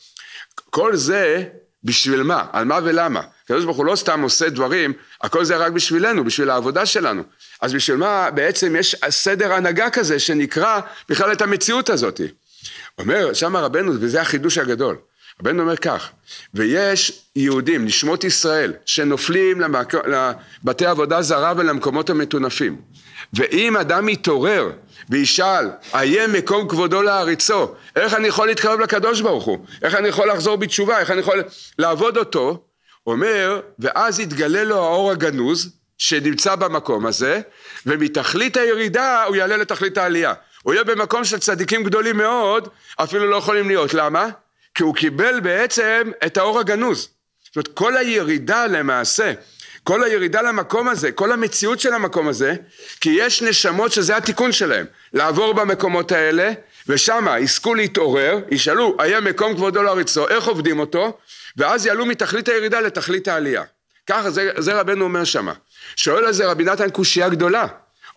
כל זה בשביל מה? על מה ולמה? הקדוש ברוך הוא לא סתם עושה דברים, הכל זה רק בשבילנו, בשביל העבודה שלנו. אז בשביל מה בעצם יש סדר הנהגה כזה שנקרא בכלל את המציאות הזאת? אומר שם רבנו, וזה החידוש הגדול, רבנו אומר כך, ויש יהודים, נשמות ישראל, שנופלים למק... לבתי עבודה זרה ולמקומות המטונפים. ואם אדם יתעורר וישאל, איה מקום כבודו לעריצו, איך אני יכול להתקרב לקדוש ברוך הוא? איך אני יכול לחזור בתשובה? איך אני יכול לעבוד אותו? אומר, ואז יתגלה לו האור הגנוז שנמצא במקום הזה, ומתכלית הירידה הוא יעלה לתכלית העלייה. הוא יהיה במקום של צדיקים גדולים מאוד, אפילו לא יכולים להיות. למה? כי הוא קיבל בעצם את האור הגנוז. זאת אומרת, כל הירידה למעשה כל הירידה למקום הזה, כל המציאות של המקום הזה, כי יש נשמות שזה התיקון שלהם, לעבור במקומות האלה, ושמה יזכו להתעורר, ישאלו, היה מקום כבודו לארצו, איך עובדים אותו, ואז יעלו מתכלית הירידה לתכלית העלייה. ככה זה, זה רבנו אומר שמה. שואל על זה רבי נתן קושייה גדולה.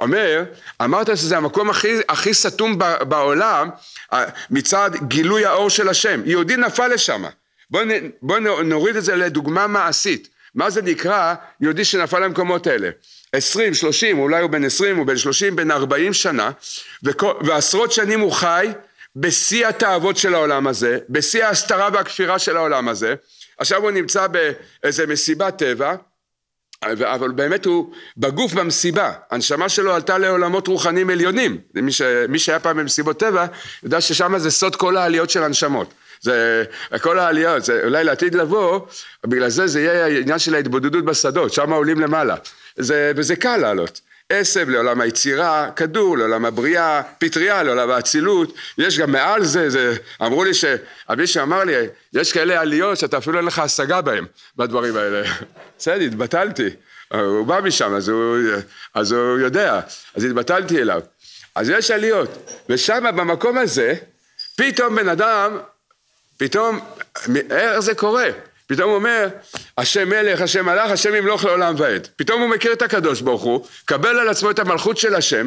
אומר, אמרת שזה המקום הכי, הכי סתום בעולם אה, מצד גילוי האור של השם. יהודי נפל לשם. בואו בוא נוריד את זה לדוגמה מעשית. מה זה נקרא יהודי שנפל למקומות האלה? עשרים, שלושים, אולי הוא בן עשרים, הוא בן שלושים, בן ארבעים שנה, ועשרות שנים הוא חי בשיא התאוות של העולם הזה, בשיא ההסתרה והכפירה של העולם הזה, עכשיו הוא נמצא באיזה מסיבת טבע, אבל באמת הוא בגוף במסיבה, הנשמה שלו עלתה לעולמות רוחניים עליונים, מי, ש, מי שהיה פעם במסיבות טבע יודע ששם זה סוד כל העליות של הנשמות, זה כל העליות, זה אולי לעתיד לבוא, בגלל זה זה יהיה העניין של ההתבודדות בשדות, שם עולים למעלה. זה, וזה קל לעלות. עשב לעולם היצירה, כדור לעולם הבריאה, פטריה לעולם האצילות, יש גם מעל זה, זה אמרו לי ש... מישהו אמר לי, יש כאלה עליות שאתה אפילו אין לך השגה בהן, בדברים האלה. בסדר, התבטלתי. הוא בא משם, אז הוא, אז הוא יודע, אז התבטלתי אליו. אז יש עליות, ושם במקום הזה, פתאום בן אדם פתאום, איך זה קורה? פתאום הוא אומר, השם מלך, השם מלך, השם ימלוך לעולם ועד. פתאום הוא מכיר את הקדוש ברוך הוא, קבל על עצמו את המלכות של השם,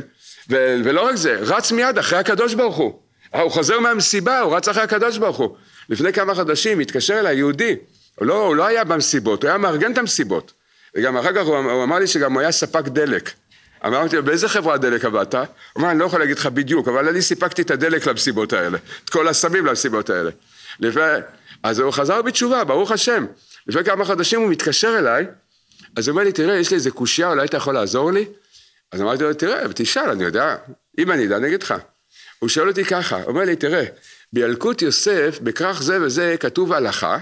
ו- ולא רק זה, רץ מיד אחרי הקדוש ברוך הוא. הוא חוזר מהמסיבה, הוא רץ אחרי הקדוש ברוך הוא. לפני כמה חודשים התקשר אליי יהודי, הוא לא, הוא לא היה במסיבות, הוא היה מארגן את המסיבות. וגם אחר כך הוא, אמ-, הוא אמר לי שגם הוא היה ספק דלק. אמרתי לו, באיזה חברת דלק עבדת? הוא אמר, אני לא יכול להגיד לך בדיוק, אבל אני סיפקתי את הדלק למסיבות האלה, את כל הסמים למסיבות האלה. לפי... אז הוא חזר בתשובה, ברוך השם. לפני כמה חודשים הוא מתקשר אליי, אז הוא אומר לי, תראה, יש לי איזה קושייה, אולי אתה יכול לעזור לי? אז אמרתי לו, תראה, תשאל, אני יודע, אם אני אדע, אני אגיד לך. הוא שואל אותי ככה, הוא אומר לי, תראה, בילקוט יוסף, בכרך זה וזה כתוב הלכה,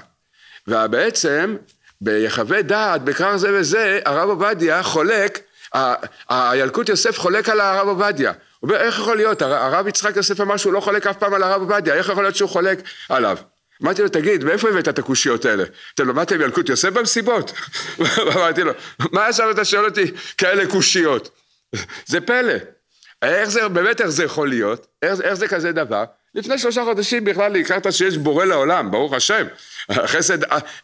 ובעצם ביחווה דעת, בכרך זה וזה, הרב עובדיה חולק, הילקוט יוסף חולק על הרב עובדיה. הוא אומר, איך יכול להיות? הרב יצחק יוסף אמר שהוא לא חולק אף פעם על הרב עובדיה, איך יכול להיות שהוא חולק עליו? אמרתי לו, תגיד, מאיפה הבאת את הקושיות האלה? אתם למדתם ילקוט יוסף במסיבות? אמרתי לו, מה עכשיו אתה שואל אותי כאלה קושיות? זה פלא. איך זה, באמת איך זה יכול להיות? איך, איך זה כזה דבר? לפני שלושה חודשים בכלל הכרת שיש בורא לעולם, ברוך השם, חסד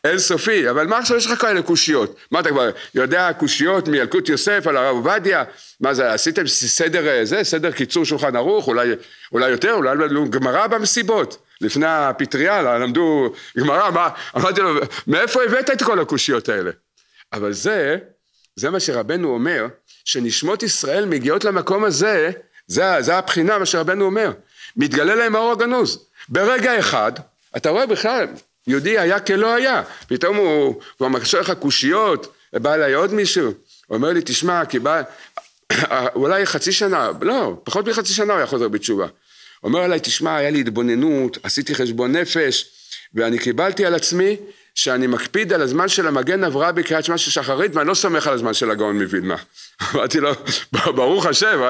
אינסופי, אבל מה עכשיו יש לך כאלה קושיות? מה אתה כבר יודע קושיות מילקוט יוסף על הרב עובדיה? מה זה, עשיתם סדר אה, זה, סדר קיצור שולחן ערוך, אולי, אולי יותר, אולי למדו גמרא במסיבות, לפני הפטריה למדו גמרא, מה, אמרתי לו, מאיפה הבאת את כל הקושיות האלה? אבל זה, זה מה שרבנו אומר, שנשמות ישראל מגיעות למקום הזה, זה, זה הבחינה, מה שרבנו אומר. מתגלה להם האור הגנוז. ברגע אחד, אתה רואה בכלל, יהודי היה כלא היה, פתאום הוא כבר מקשר לך קושיות, בא אליי עוד מישהו, הוא אומר לי, תשמע, כי בא, אולי חצי שנה, לא, פחות מחצי שנה הוא היה חוזר בתשובה. אומר אליי, תשמע, היה לי התבוננות, עשיתי חשבון נפש, ואני קיבלתי על עצמי שאני מקפיד על הזמן של המגן עברה בקריאת שמע של שחרית ואני לא סומך על הזמן של הגאון מווילנה. אמרתי לו, ברוך השם, אה,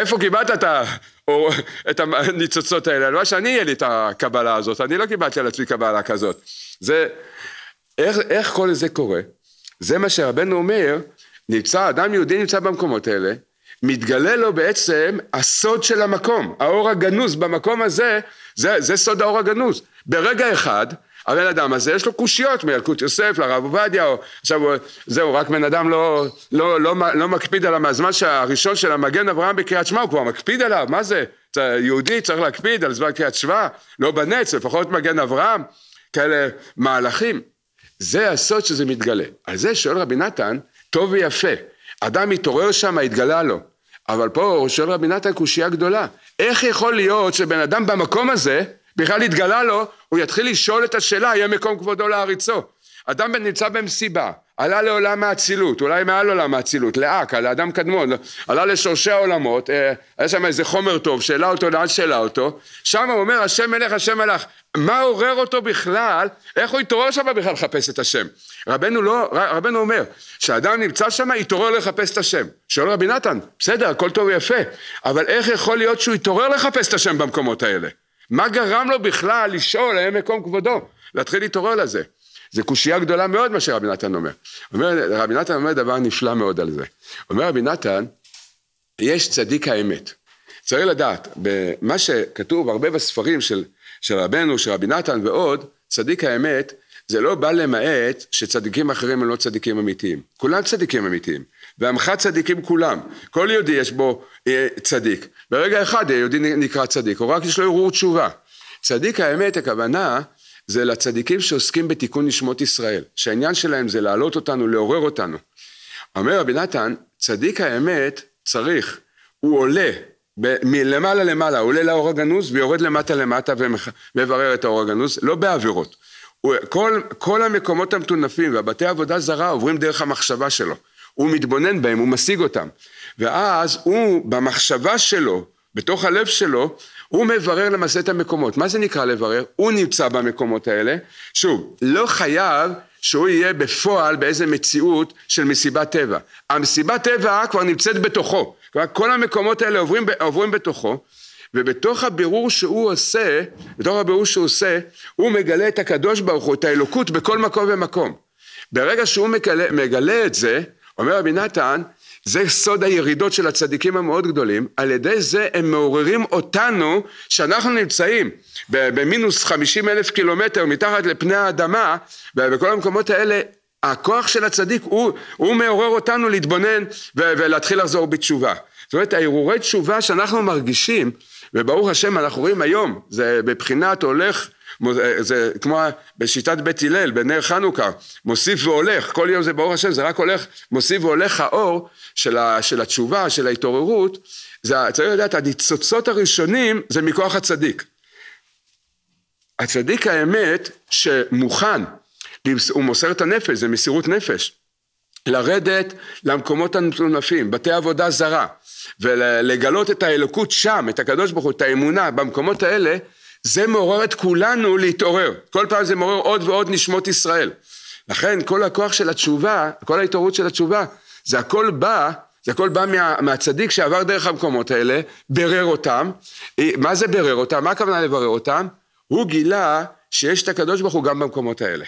איפה קיבלת את, ה... או... את הניצוצות האלה? הלוואי שאני אהיה לי את הקבלה הזאת, אני לא קיבלתי על עצמי קבלה כזאת. זה, איך, איך כל זה קורה? זה מה שרבנו אומר, נמצא, אדם יהודי נמצא במקומות האלה, מתגלה לו בעצם הסוד של המקום, האור הגנוז במקום הזה, זה, זה סוד האור הגנוז. ברגע אחד, הבן אדם הזה יש לו קושיות מילקוט יוסף לרב עובדיה, או, עכשיו זהו רק בן אדם לא, לא, לא, לא, לא מקפיד עליו מהזמן הראשון של המגן אברהם בקריאת שמע הוא כבר מקפיד עליו, מה זה? יהודי צריך להקפיד על זמן קריאת שמע, לא בנץ, לפחות מגן אברהם, כאלה מהלכים. זה הסוד שזה מתגלה. על זה שואל רבי נתן, טוב ויפה, אדם מתעורר שם, התגלה לו. אבל פה שואל רבי נתן קושייה גדולה, איך יכול להיות שבן אדם במקום הזה בכלל התגלה לו, הוא יתחיל לשאול את השאלה, יהיה מקום כבודו להריצו. אדם נמצא במסיבה, עלה לעולם האצילות, אולי מעל עולם האצילות, לאק, על האדם קדמון, עלה לשורשי העולמות, אה, היה שם איזה חומר טוב, שאלה אותו, לאן שאלה אותו, שם הוא אומר, השם מלך, השם מלך, מה עורר אותו בכלל, איך הוא התעורר שם בכלל לחפש את השם? רבנו לא, רבנו אומר, כשאדם נמצא שם, התעורר לחפש את השם. שואל רבי נתן, בסדר, הכל טוב ויפה, אבל איך יכול להיות שהוא התעורר לחפש את השם במקומות האלה? מה גרם לו בכלל לשאול האם מקום כבודו? להתחיל להתעורר לזה. זו קושייה גדולה מאוד מה שרבי נתן אומר. אומר רבי נתן אומר דבר נפלא מאוד על זה. אומר רבי נתן, יש צדיק האמת. צריך לדעת, במה שכתוב הרבה בספרים של, של רבנו, של רבי נתן ועוד, צדיק האמת, זה לא בא למעט שצדיקים אחרים הם לא צדיקים אמיתיים. כולם צדיקים אמיתיים. ועמך צדיקים כולם. כל יהודי יש בו אה, צדיק. ברגע אחד אה, יהודי נקרא צדיק, או רק יש לו ערעור תשובה. צדיק האמת, הכוונה זה לצדיקים שעוסקים בתיקון נשמות ישראל, שהעניין שלהם זה להעלות אותנו, לעורר אותנו. אומר רבי נתן, צדיק האמת צריך, הוא עולה ב- מלמעלה למעלה, הוא עולה לאור הגנוז ויורד למטה למטה ומברר את האור הגנוז, לא בעבירות. הוא, כל, כל המקומות המטונפים והבתי עבודה זרה עוברים דרך המחשבה שלו. הוא מתבונן בהם, הוא משיג אותם. ואז הוא במחשבה שלו, בתוך הלב שלו, הוא מברר למעשה את המקומות. מה זה נקרא לברר? הוא נמצא במקומות האלה. שוב, לא חייב שהוא יהיה בפועל באיזה מציאות של מסיבת טבע. המסיבת טבע כבר נמצאת בתוכו. כלומר, כל המקומות האלה עוברים, עוברים בתוכו, ובתוך הבירור שהוא עושה, בתוך הבירור שהוא עושה, הוא מגלה את הקדוש ברוך הוא, את האלוקות, בכל מקום ומקום. ברגע שהוא מגלה, מגלה את זה, אומר רבי נתן, זה סוד הירידות של הצדיקים המאוד גדולים, על ידי זה הם מעוררים אותנו שאנחנו נמצאים במינוס חמישים אלף קילומטר מתחת לפני האדמה ובכל המקומות האלה הכוח של הצדיק הוא, הוא מעורר אותנו להתבונן ולהתחיל לחזור בתשובה. זאת אומרת ההרהורי תשובה שאנחנו מרגישים וברוך השם אנחנו רואים היום זה בבחינת הולך אה, זה כמו בשיטת בית הלל, בנר חנוכה, מוסיף והולך, כל יום זה באור השם, זה רק הולך, מוסיף והולך האור של, ה, של התשובה, של ההתעוררות, זה, צריך לדעת, הניצוצות הראשונים זה מכוח הצדיק. הצדיק האמת שמוכן, הוא מוסר את הנפש, זה מסירות נפש. לרדת למקומות המטונפים, בתי עבודה זרה, ולגלות את האלוקות שם, את הקדוש ברוך הוא, את האמונה במקומות האלה, זה מעורר את כולנו להתעורר. כל פעם זה מעורר עוד ועוד נשמות ישראל. לכן כל הכוח של התשובה, כל ההתעוררות של התשובה, זה הכל בא, זה הכל בא מה, מהצדיק שעבר דרך המקומות האלה, בירר אותם. אה, מה זה בירר אותם? מה הכוונה לברר אותם? הוא גילה שיש את הקדוש ברוך הוא גם במקומות האלה.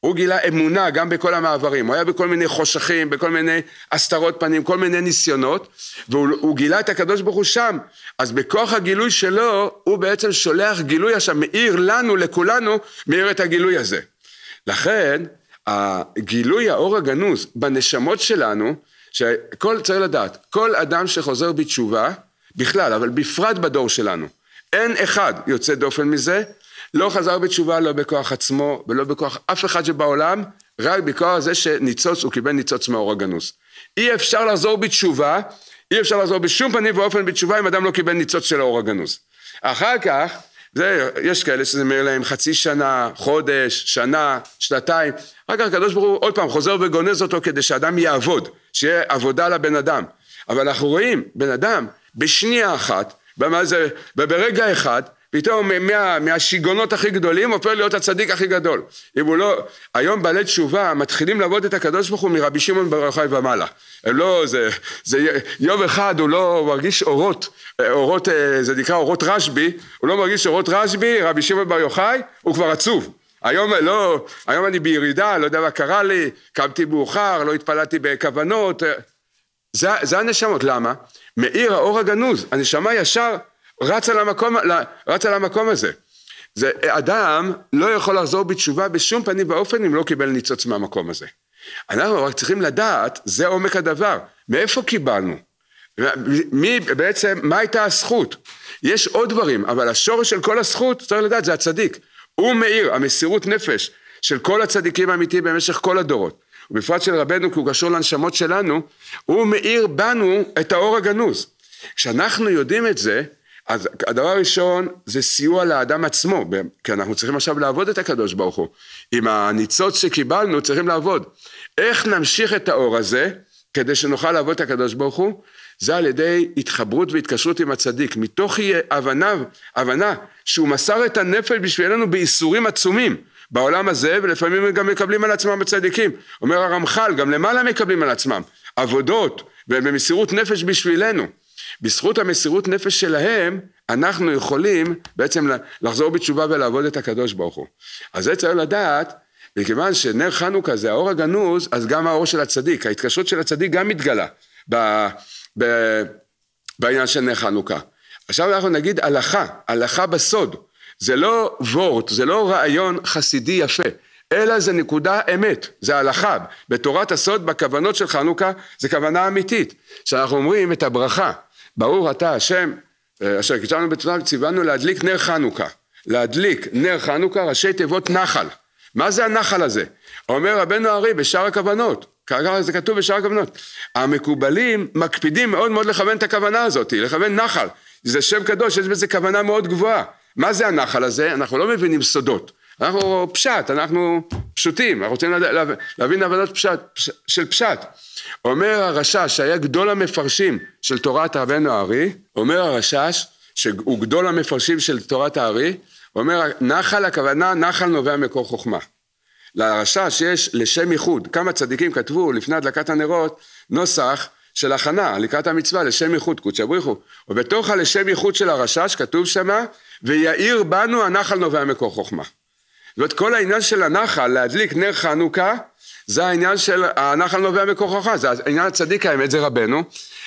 הוא גילה אמונה גם בכל המעברים, הוא היה בכל מיני חושכים, בכל מיני הסתרות פנים, כל מיני ניסיונות, והוא גילה את הקדוש ברוך הוא שם, אז בכוח הגילוי שלו, הוא בעצם שולח גילוי עכשיו, מאיר לנו, לכולנו, מאיר את הגילוי הזה. לכן, הגילוי האור הגנוז בנשמות שלנו, שכל, צריך לדעת, כל אדם שחוזר בתשובה, בכלל, אבל בפרט בדור שלנו, אין אחד יוצא דופן מזה, לא חזר בתשובה לא בכוח עצמו ולא בכוח אף אחד שבעולם, רק בכוח זה שניצוץ, הוא קיבל ניצוץ מאור הגנוז. אי אפשר לחזור בתשובה, אי אפשר לחזור בשום פנים ואופן בתשובה אם אדם לא קיבל ניצוץ של האור הגנוז. אחר כך, זה, יש כאלה שזה מעיר להם חצי שנה, חודש, שנה, שנתיים. אחר כך הקדוש ברוך הוא עוד פעם חוזר וגונז אותו כדי שאדם יעבוד, שיהיה עבודה לבן אדם. אבל אנחנו רואים בן אדם בשנייה אחת, במה זה, וברגע אחד, פתאום מה, מהשיגונות הכי גדולים הופך להיות הצדיק הכי גדול. אם הוא לא, היום בעלי תשובה מתחילים לעבוד את הקדוש ברוך הוא מרבי שמעון בר יוחאי ומעלה. הם לא, זה, זה יום אחד הוא לא מרגיש אורות, אה, אורות, אה, זה נקרא אורות רשב"י, הוא לא מרגיש אורות רשב"י, רבי שמעון בר יוחאי, הוא כבר עצוב. היום אה, לא, היום אני בירידה, לא יודע מה קרה לי, קמתי מאוחר, לא התפללתי בכוונות. זה, זה הנשמות, למה? מאיר האור הגנוז, הנשמה ישר רץ על המקום, רץ על המקום הזה. זה, אדם לא יכול לחזור בתשובה בשום פנים ואופן אם לא קיבל ניצוץ מהמקום הזה. אנחנו רק צריכים לדעת, זה עומק הדבר, מאיפה קיבלנו? מי בעצם, מה הייתה הזכות? יש עוד דברים, אבל השורש של כל הזכות, צריך לדעת, זה הצדיק. הוא מאיר, המסירות נפש של כל הצדיקים האמיתיים במשך כל הדורות, ובפרט של רבנו, כי הוא קשור לנשמות שלנו, הוא מאיר בנו את האור הגנוז. כשאנחנו יודעים את זה, אז הדבר הראשון זה סיוע לאדם עצמו, כי אנחנו צריכים עכשיו לעבוד את הקדוש ברוך הוא. עם הניצוץ שקיבלנו צריכים לעבוד. איך נמשיך את האור הזה כדי שנוכל לעבוד את הקדוש ברוך הוא? זה על ידי התחברות והתקשרות עם הצדיק, מתוך יהיה הבנה, הבנה שהוא מסר את הנפש בשבילנו בייסורים עצומים בעולם הזה, ולפעמים הם גם מקבלים על עצמם הצדיקים. אומר הרמח"ל, גם למעלה מקבלים על עצמם עבודות, ובמסירות נפש בשבילנו. בזכות המסירות נפש שלהם, אנחנו יכולים בעצם לחזור בתשובה ולעבוד את הקדוש ברוך הוא. אז זה צריך לדעת, מכיוון שנר חנוכה זה האור הגנוז, אז גם האור של הצדיק, ההתקשרות של הצדיק גם מתגלה ב, ב, בעניין של נר חנוכה. עכשיו אנחנו נגיד הלכה, הלכה בסוד. זה לא וורט, זה לא רעיון חסידי יפה, אלא זה נקודה אמת, זה הלכה. בתורת הסוד, בכוונות של חנוכה, זה כוונה אמיתית. כשאנחנו אומרים את הברכה, ברור אתה השם אה, אשר קיצרנו בתוניו ציוונו להדליק נר חנוכה. להדליק נר חנוכה ראשי תיבות נחל. מה זה הנחל הזה? אומר רבנו ארי בשאר הכוונות, ככה זה כתוב בשאר הכוונות. המקובלים מקפידים מאוד מאוד לכוון את הכוונה הזאת, לכוון נחל. זה שם קדוש, יש בזה כוונה מאוד גבוהה. מה זה הנחל הזה? אנחנו לא מבינים סודות. אנחנו פשט, אנחנו פשוטים, אנחנו רוצים לה, להבין הבנת פשט, פש, של פשט. אומר הרשש, שהיה גדול המפרשים של תורת רבנו הארי, אומר הרשש, שהוא גדול המפרשים של תורת הארי, אומר נחל הכוונה, נחל נובע מקור חוכמה. לרשש יש לשם ייחוד, כמה צדיקים כתבו לפני הדלקת הנרות נוסח של הכנה לקראת המצווה לשם ייחוד קודשא בריחו ובתוך הלשם ייחוד של הרשש כתוב שמה ויאיר בנו הנחל נובע מקור חוכמה זאת כל העניין של הנחל, להדליק נר חנוכה, זה העניין של, הנחל נובע מכוחך, זה העניין הצדיק האמת, זה רבנו,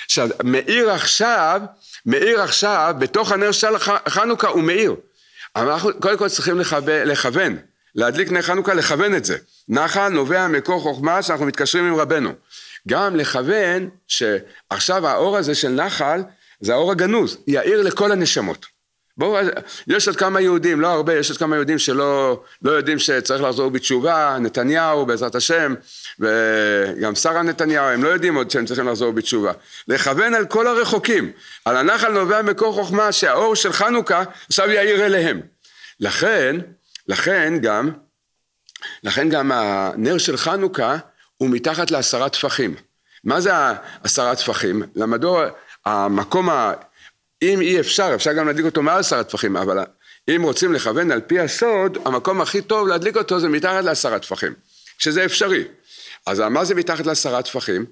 שמאיר עכשיו, מאיר עכשיו, בתוך הנר של חנוכה הוא מאיר. אנחנו קודם כל צריכים לכוון, לכוון להדליק נר חנוכה, לכוון את זה. נחל נובע מכוח חוכמה שאנחנו מתקשרים עם רבנו. גם לכוון שעכשיו האור הזה של נחל, זה האור הגנוז, יאיר לכל הנשמות. בואו, יש עוד כמה יהודים, לא הרבה, יש עוד כמה יהודים שלא לא יודעים שצריך לחזור בתשובה, נתניהו בעזרת השם, וגם שרה נתניהו, הם לא יודעים עוד שהם צריכים לחזור בתשובה. לכוון על כל הרחוקים, על הנחל נובע מקור חוכמה שהאור של חנוכה עכשיו יאיר אליהם. לכן, לכן גם, לכן גם הנר של חנוכה הוא מתחת לעשרה טפחים. מה זה עשרה טפחים? למדור, המקום ה... אם אי אפשר, אפשר גם להדליק אותו מעל עשר הטפחים, אבל אם רוצים לכוון על פי הסוד, המקום הכי טוב להדליק אותו זה מתחת לעשרה טפחים, שזה אפשרי. אז מה זה מתחת לעשרה טפחים?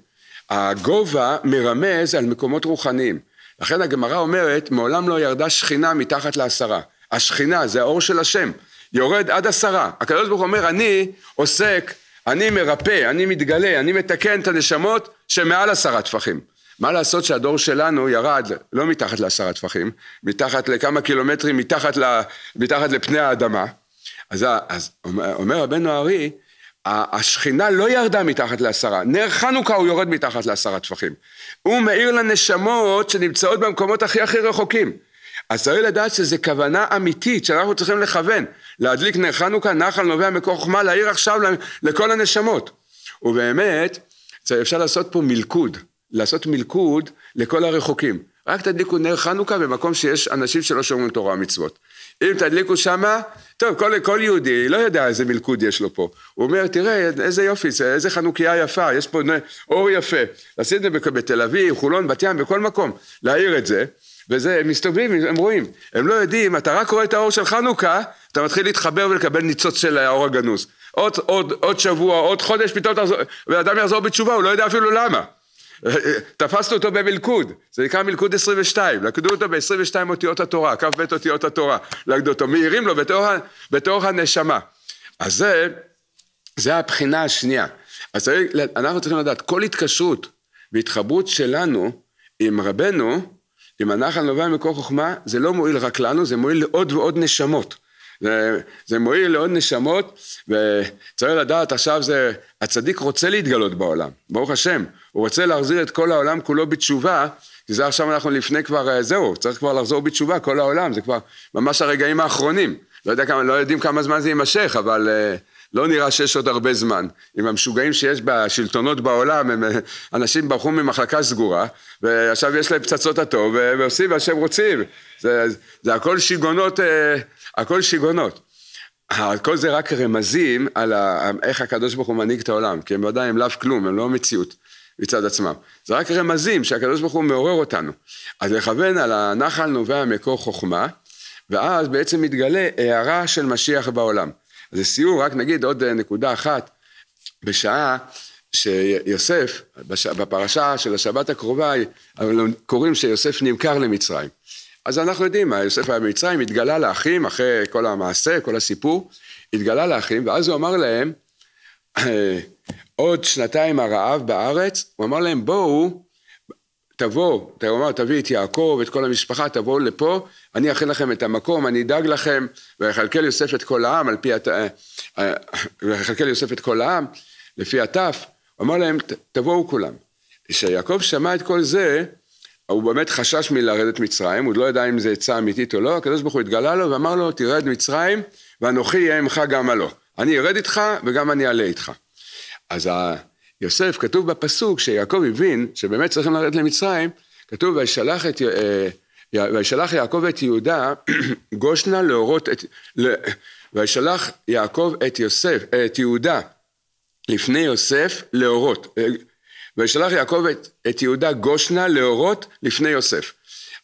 הגובה מרמז על מקומות רוחניים. לכן הגמרא אומרת, מעולם לא ירדה שכינה מתחת לעשרה. השכינה זה האור של השם, יורד עד עשרה. הקדוש ברוך אומר, אני עוסק, אני מרפא, אני מתגלה, אני מתקן את הנשמות שמעל עשרה טפחים. מה לעשות שהדור שלנו ירד לא מתחת לעשרה טפחים, מתחת לכמה קילומטרים, מתחת, ל, מתחת לפני האדמה. אז, אז אומר רבנו הארי, השכינה לא ירדה מתחת לעשרה, נר חנוכה הוא יורד מתחת לעשרה טפחים. הוא מאיר לנשמות שנמצאות במקומות הכי הכי רחוקים. אז צריך לדעת שזו כוונה אמיתית שאנחנו צריכים לכוון, להדליק נר חנוכה, נחל נובע מקור חוכמה, להעיר עכשיו לכל הנשמות. ובאמת, אפשר לעשות פה מלכוד. לעשות מלכוד לכל הרחוקים. רק תדליקו נר חנוכה במקום שיש אנשים שלא שומרים תורה ומצוות. אם תדליקו שמה, טוב, כל, כל יהודי לא יודע איזה מלכוד יש לו פה. הוא אומר, תראה, איזה יופי, איזה חנוכיה יפה, יש פה אור יפה. עשית את זה בתל אביב, חולון, בת ים, בכל מקום, להעיר את זה. וזה, הם מסתובבים, הם רואים. הם לא יודעים, אתה רק רואה את האור של חנוכה, אתה מתחיל להתחבר ולקבל ניצוץ של האור הגנוז. עוד, עוד, עוד שבוע, עוד חודש, פתאום תחזור, ואדם יחזור בתשובה, הוא לא יודע אפילו למה. תפסנו אותו במלכוד, זה נקרא מלכוד 22, לכדו אותו ב-22 אותיות התורה, כ"ב אותיות התורה, לכדו אותו, מאירים לו בתור, בתור הנשמה. אז זה, זה הבחינה השנייה. אז אנחנו צריכים לדעת, כל התקשרות והתחברות שלנו עם רבנו, אם הנחל נובע מכל חוכמה, זה לא מועיל רק לנו, זה מועיל לעוד ועוד נשמות. זה, זה מועיל לעוד נשמות, וצריך לדעת עכשיו זה, הצדיק רוצה להתגלות בעולם, ברוך השם, הוא רוצה להחזיר את כל העולם כולו בתשובה, כי זה עכשיו אנחנו לפני כבר, אה, זהו, צריך כבר לחזור בתשובה, כל העולם, זה כבר ממש הרגעים האחרונים. לא, יודע כמה, לא יודעים כמה זמן זה יימשך, אבל אה, לא נראה שיש עוד הרבה זמן. עם המשוגעים שיש בשלטונות בעולם, הם אה, אנשים ברחו ממחלקה סגורה, ועכשיו יש להם פצצות הטוב, ועושים מה שהם רוצים. זה, זה הכל שיגעונות, הכל שיגעונות. כל זה רק רמזים על ה, איך הקדוש ברוך הוא מנהיג את העולם, כי הם לא עדיין לאו כלום, הם לא מציאות. מצד עצמם. זה רק רמזים שהקדוש ברוך הוא מעורר אותנו. אז לכוון על הנחל נובע מקור חוכמה, ואז בעצם מתגלה הערה של משיח בעולם. אז לסיום, רק נגיד עוד אה, נקודה אחת, בשעה שיוסף, בש... בפרשה של השבת הקרובה, קוראים שיוסף נמכר למצרים. אז אנחנו יודעים, יוסף היה במצרים, התגלה לאחים, אחרי כל המעשה, כל הסיפור, התגלה לאחים, ואז הוא אמר להם, אה, עוד שנתיים הרעב בארץ, הוא אמר להם בואו, תבואו, אתה אומר תביא את יעקב, את כל המשפחה, תבואו לפה, אני אכין לכם את המקום, אני אדאג לכם, ויכלכל יוסף את כל העם, על פי, הת... אה, ויכלכל יוסף את כל העם, לפי הטף, הוא אמר להם תבואו כולם. כשיעקב שמע את כל זה, הוא באמת חשש מלרדת מצרים, הוא לא ידע אם זה עצה אמיתית או לא, הקדוש ברוך הוא התגלה לו ואמר לו תרד מצרים ואנוכי יהיה עמך גם הלא. אני ארד איתך וגם אני אעלה איתך. אז ה... יוסף, כתוב בפסוק שיעקב הבין שבאמת צריכים לרדת למצרים, כתוב וישלח, את, אה, וישלח יעקב את יהודה גושנה להורות את, וישלח יעקב את יוסף, את יהודה לפני יוסף להורות, אה, וישלח יעקב את, את יהודה גושנה להורות לפני יוסף.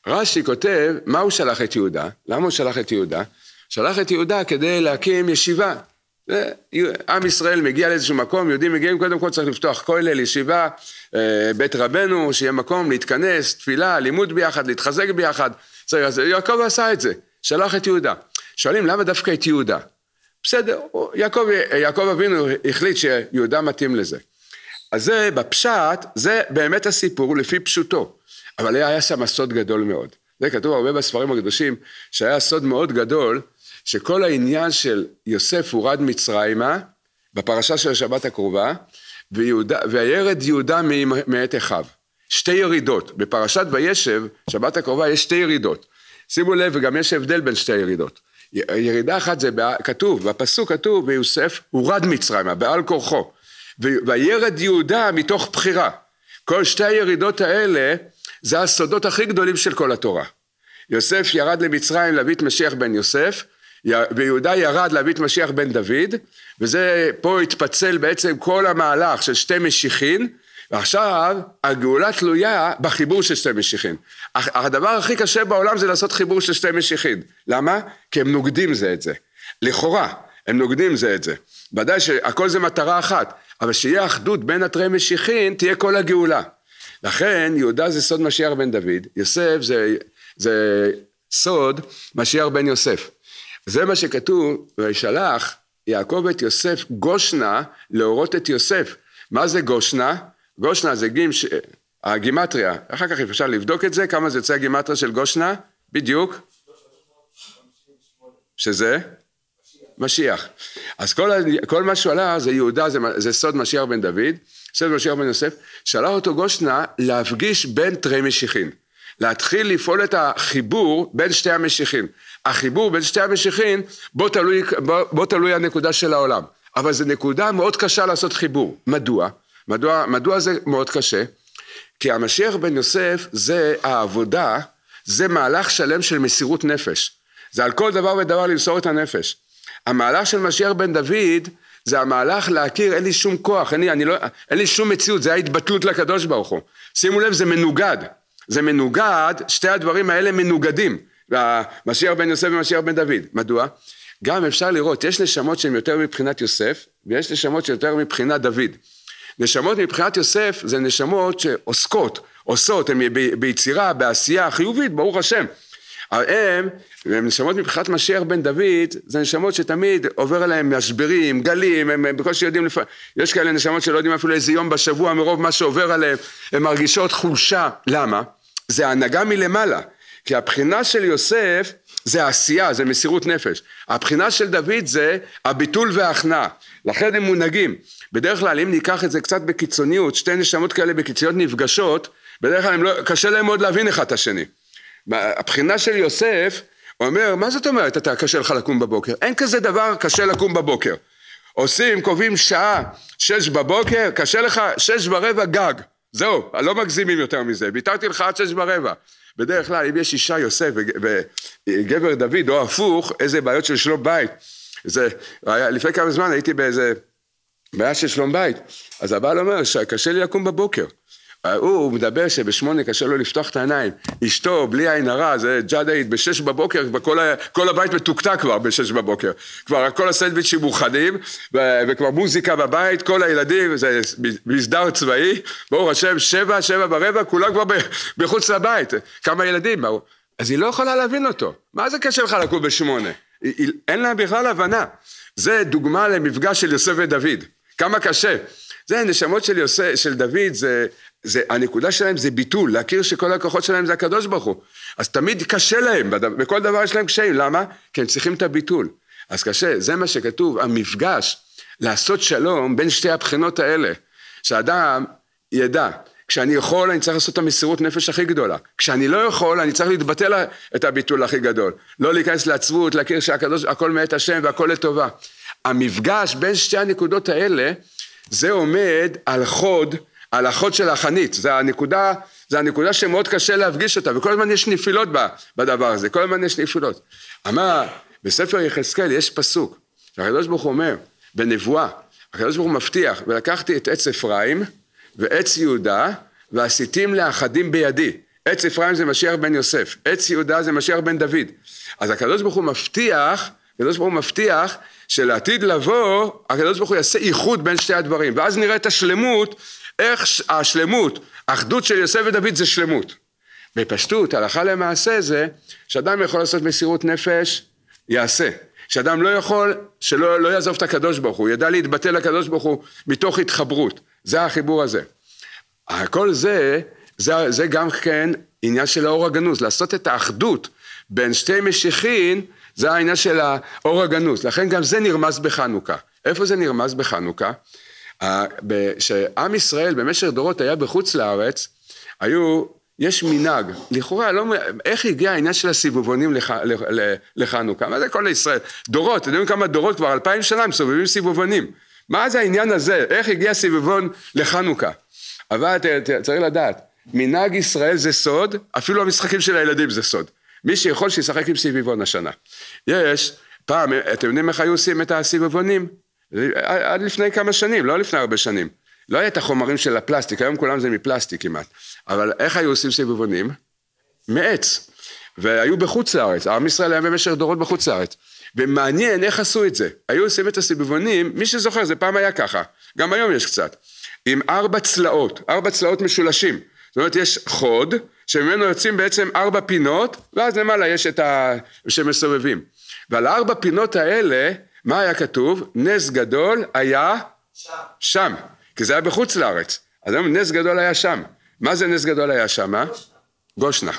רש"י כותב, מה הוא שלח את יהודה? למה הוא שלח את יהודה? שלח את יהודה כדי להקים ישיבה, עם ישראל מגיע לאיזשהו מקום, יהודים מגיעים, קודם כל צריך לפתוח כולל, ישיבה, אה, בית רבנו, שיהיה מקום להתכנס, תפילה, לימוד ביחד, להתחזק ביחד. צריך, אז יעקב עשה את זה, שלח את יהודה. שואלים למה דווקא את יהודה? בסדר, יעקב, יעקב אבינו החליט שיהודה מתאים לזה. אז זה בפשט, זה באמת הסיפור לפי פשוטו. אבל היה שם סוד גדול מאוד. זה כתוב הרבה בספרים הקדושים, שהיה סוד מאוד גדול, שכל העניין של יוסף הורד מצרימה, בפרשה של השבת הקרובה, וירד יהודה מאת אחיו. שתי ירידות. בפרשת וישב, שבת הקרובה, יש שתי ירידות. שימו לב, וגם יש הבדל בין שתי ירידות. ירידה אחת זה כתוב, בפסוק כתוב, ויוסף הורד מצרימה, בעל כורחו. וירד יהודה מתוך בחירה. כל שתי הירידות האלה, זה הסודות הכי גדולים של כל התורה. יוסף ירד למצרים להביא את משיח בן יוסף, ויהודה ירד להביא את משיח בן דוד, וזה, פה התפצל בעצם כל המהלך של שתי משיחין, ועכשיו הגאולה תלויה בחיבור של שתי משיחין. הדבר הכי קשה בעולם זה לעשות חיבור של שתי משיחין. למה? כי הם נוגדים זה את זה. לכאורה, הם נוגדים זה את זה. ודאי שהכל זה מטרה אחת, אבל שיהיה אחדות בין התרי משיחין, תהיה כל הגאולה. לכן יהודה זה סוד משיח בן דוד, יוסף זה, זה סוד משיח בן יוסף. זה מה שכתוב, וישלח יעקב את יוסף גושנה להורות את יוסף. מה זה גושנה? גושנה זה גים, ש... הגימטריה, אחר כך אפשר לבדוק את זה, כמה זה יוצא הגימטריה של גושנה? בדיוק. שזה? משיח. אז כל, כל מה שהוא עלה זה יהודה, זה, זה סוד משיח בן דוד, סוד משיח בן יוסף, שלח אותו גושנה להפגיש בין תרי משיחין, להתחיל לפעול את החיבור בין שתי המשיחין. החיבור בין שתי המשיחין, בו תלוי, בו, בו תלוי הנקודה של העולם. אבל זו נקודה מאוד קשה לעשות חיבור. מדוע? מדוע, מדוע זה מאוד קשה? כי המשיח בן יוסף זה העבודה, זה מהלך שלם של מסירות נפש. זה על כל דבר ודבר למסור את הנפש. המהלך של משיח בן דוד זה המהלך להכיר אין לי שום כוח, אין לי, אני לא, אין לי שום מציאות, זה ההתבטלות לקדוש ברוך הוא. שימו לב זה מנוגד, זה מנוגד, שתי הדברים האלה מנוגדים. משיח בן יוסף ומשיח בן דוד. מדוע? גם אפשר לראות, יש נשמות שהן יותר מבחינת יוסף, ויש נשמות שהן יותר מבחינת דוד. נשמות מבחינת יוסף זה נשמות שעוסקות, עושות, הן ביצירה, בעשייה חיובית, ברוך השם. הם, הם נשמות מבחינת משיח בן דוד, זה נשמות שתמיד עובר עליהם משברים, גלים, הם, הם בקושי יודעים, לפ... יש כאלה נשמות שלא יודעים אפילו איזה יום בשבוע מרוב מה שעובר עליהם, הן מרגישות חולשה, למה? זה הנהגה מלמעלה. כי הבחינה של יוסף זה עשייה, זה מסירות נפש. הבחינה של דוד זה הביטול וההכנעה. לכן הם מונהגים. בדרך כלל אם ניקח את זה קצת בקיצוניות, שתי נשמות כאלה בקיצוניות נפגשות, בדרך כלל לא, קשה להם מאוד להבין אחד את השני. הבחינה של יוסף, הוא אומר, מה זאת אומרת אתה קשה לך לקום בבוקר? אין כזה דבר קשה לקום בבוקר. עושים, קובעים שעה, שש בבוקר, קשה לך, שש ורבע גג. זהו, לא מגזימים יותר מזה, ויתרתי לך עד שש ורבע. בדרך כלל אם יש אישה יוסף וגבר דוד או הפוך, איזה בעיות של שלום בית. זה, היה, לפני כמה זמן הייתי באיזה בעיה של שלום בית, אז הבעל אומר שקשה לי לקום בבוקר. הוא מדבר שבשמונה קשה לו לפתוח את העיניים, אשתו בלי עין הרע, זה ג'אדאית, בשש בבוקר, בכל ה, כל הבית מתוקתק כבר בשש בבוקר, כבר כל הסנדוויצ'ים מוכנים, ו, וכבר מוזיקה בבית, כל הילדים, זה מסדר צבאי, ברוך השם, שבע, שבע ברבע, כולם כבר ב, בחוץ לבית, כמה ילדים, אז היא לא יכולה להבין אותו, מה זה קשה לך לקום בשמונה? היא, היא, אין לה בכלל הבנה. זה דוגמה למפגש של יוסף ודוד, כמה קשה. זה הנשמות של יוסף, של דוד, זה זה, הנקודה שלהם זה ביטול, להכיר שכל הכוחות שלהם זה הקדוש ברוך הוא. אז תמיד קשה להם, בכל דבר יש להם קשיים, למה? כי הם צריכים את הביטול. אז קשה, זה מה שכתוב, המפגש, לעשות שלום בין שתי הבחינות האלה. שאדם ידע, כשאני יכול אני צריך לעשות את המסירות נפש הכי גדולה. כשאני לא יכול אני צריך להתבטל את הביטול הכי גדול. לא להיכנס לעצבות, להכיר שהקדוש, הכל מאת השם והכל לטובה. המפגש בין שתי הנקודות האלה, זה עומד על חוד על של החנית, זה הנקודה, זה הנקודה שמאוד קשה להפגיש אותה, וכל הזמן יש נפילות בדבר הזה, כל הזמן יש נפילות. אמר, בספר יחזקאל יש פסוק, שהקדוש ברוך הוא אומר, בנבואה, הקדוש ברוך הוא מבטיח, ולקחתי את עץ אפרים ועץ יהודה, ועשיתים לאחדים בידי. עץ אפרים זה משיח בן יוסף, עץ יהודה זה משיח בן דוד. אז הקדוש ברוך הוא מבטיח, הקדוש ברוך הוא מבטיח שלעתיד לבוא, הקדוש ברוך הוא יעשה איחוד בין שתי הדברים, ואז נראה את השלמות איך השלמות, אחדות של יוסף ודוד זה שלמות. בפשטות, הלכה למעשה זה שאדם יכול לעשות מסירות נפש, יעשה. שאדם לא יכול, שלא לא יעזוב את הקדוש ברוך הוא, ידע להתבטא לקדוש ברוך הוא מתוך התחברות. זה החיבור הזה. כל זה, זה, זה גם כן עניין של האור הגנוז, לעשות את האחדות בין שתי משיחין, זה העניין של האור הגנוז. לכן גם זה נרמז בחנוכה. איפה זה נרמז בחנוכה? שעם ישראל במשך דורות היה בחוץ לארץ, היו, יש מנהג, לכאורה, לא, איך הגיע העניין של הסיבובונים לח, לח, לחנוכה? מה זה כל ישראל? דורות, אתם יודעים כמה דורות כבר, אלפיים שנה מסובבים סיבובונים. מה זה העניין הזה? איך הגיע סיבובון לחנוכה? אבל ת, ת, צריך לדעת, מנהג ישראל זה סוד, אפילו המשחקים של הילדים זה סוד. מי שיכול שישחק עם סיבובון השנה. יש, פעם, אתם יודעים איך היו עושים את הסיבובונים? עד לפני כמה שנים, לא לפני הרבה שנים. לא היה את החומרים של הפלסטיק, היום כולם זה מפלסטיק כמעט. אבל איך היו עושים סיבובונים? מעץ. והיו בחוץ לארץ, עם ישראל היה במשך דורות בחוץ לארץ. ומעניין איך עשו את זה. היו עושים את הסיבובונים, מי שזוכר, זה פעם היה ככה. גם היום יש קצת. עם ארבע צלעות, ארבע צלעות משולשים. זאת אומרת, יש חוד, שממנו יוצאים בעצם ארבע פינות, ואז למעלה יש את ה... שמסובבים. ועל ארבע פינות האלה, מה היה כתוב? נס גדול היה שם. שם. כי זה היה בחוץ לארץ. אז היום נס גדול היה שם. מה זה נס גדול היה שם? גושנה. אה? גושנה.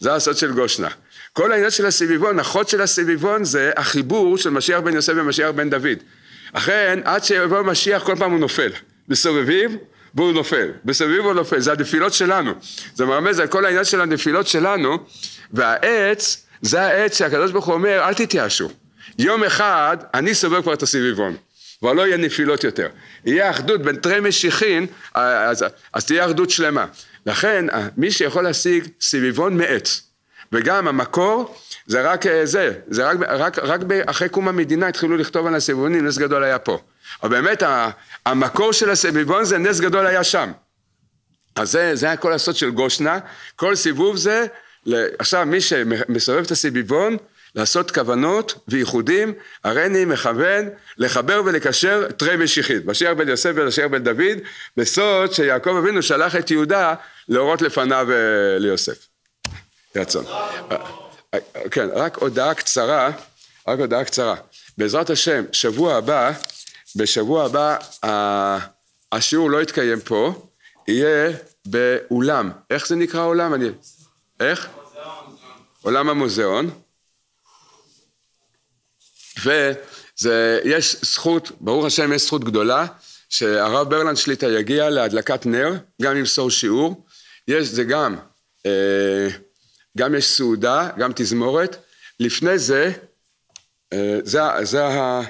זה הסוד של גושנה. כל העניין של הסביבון, החוד של הסביבון זה החיבור של משיח בן יוסף ומשיח בן דוד. אכן, עד שיבוא משיח כל פעם הוא נופל. מסובבים והוא נופל. מסובבים והוא נופל. זה הנפילות שלנו. זה מרמז על כל העניין של הנפילות שלנו, והעץ, זה העץ שהקדוש ברוך הוא אומר, אל תתייאשו. יום אחד אני סובב כבר את הסביבון. כבר לא יהיה נפילות יותר. יהיה אחדות בין תרי משיחין, אז, אז, אז תהיה אחדות שלמה. לכן מי שיכול להשיג סביבון מעץ, וגם המקור זה רק אה, זה, זה רק, רק, רק אחרי קום המדינה התחילו לכתוב על הסביבונים, נס גדול היה פה. אבל באמת המקור של הסביבון זה נס גדול היה שם. אז זה, זה היה כל הסוד של גושנה, כל סיבוב זה, עכשיו מי שמסובב את הסביבון לעשות כוונות וייחודים, הריני מכוון לחבר ולקשר תרי משיחית. משיח בן יוסף ולשיח בן דוד, בסוד שיעקב אבינו שלח את יהודה להורות לפניו אה, ליוסף. רצון. אה, אה, כן, רק הודעה קצרה, רק הודעה קצרה. בעזרת השם, שבוע הבא, בשבוע הבא השיעור לא יתקיים פה, יהיה באולם. איך זה נקרא אולם? אני... איך? עולם המוזיאון. ויש זכות, ברוך השם יש זכות גדולה, שהרב ברלנד שליטה יגיע להדלקת נר, גם ימסור שיעור, יש, זה גם, אה, גם יש סעודה, גם תזמורת, לפני זה, אה, זה, זה ה...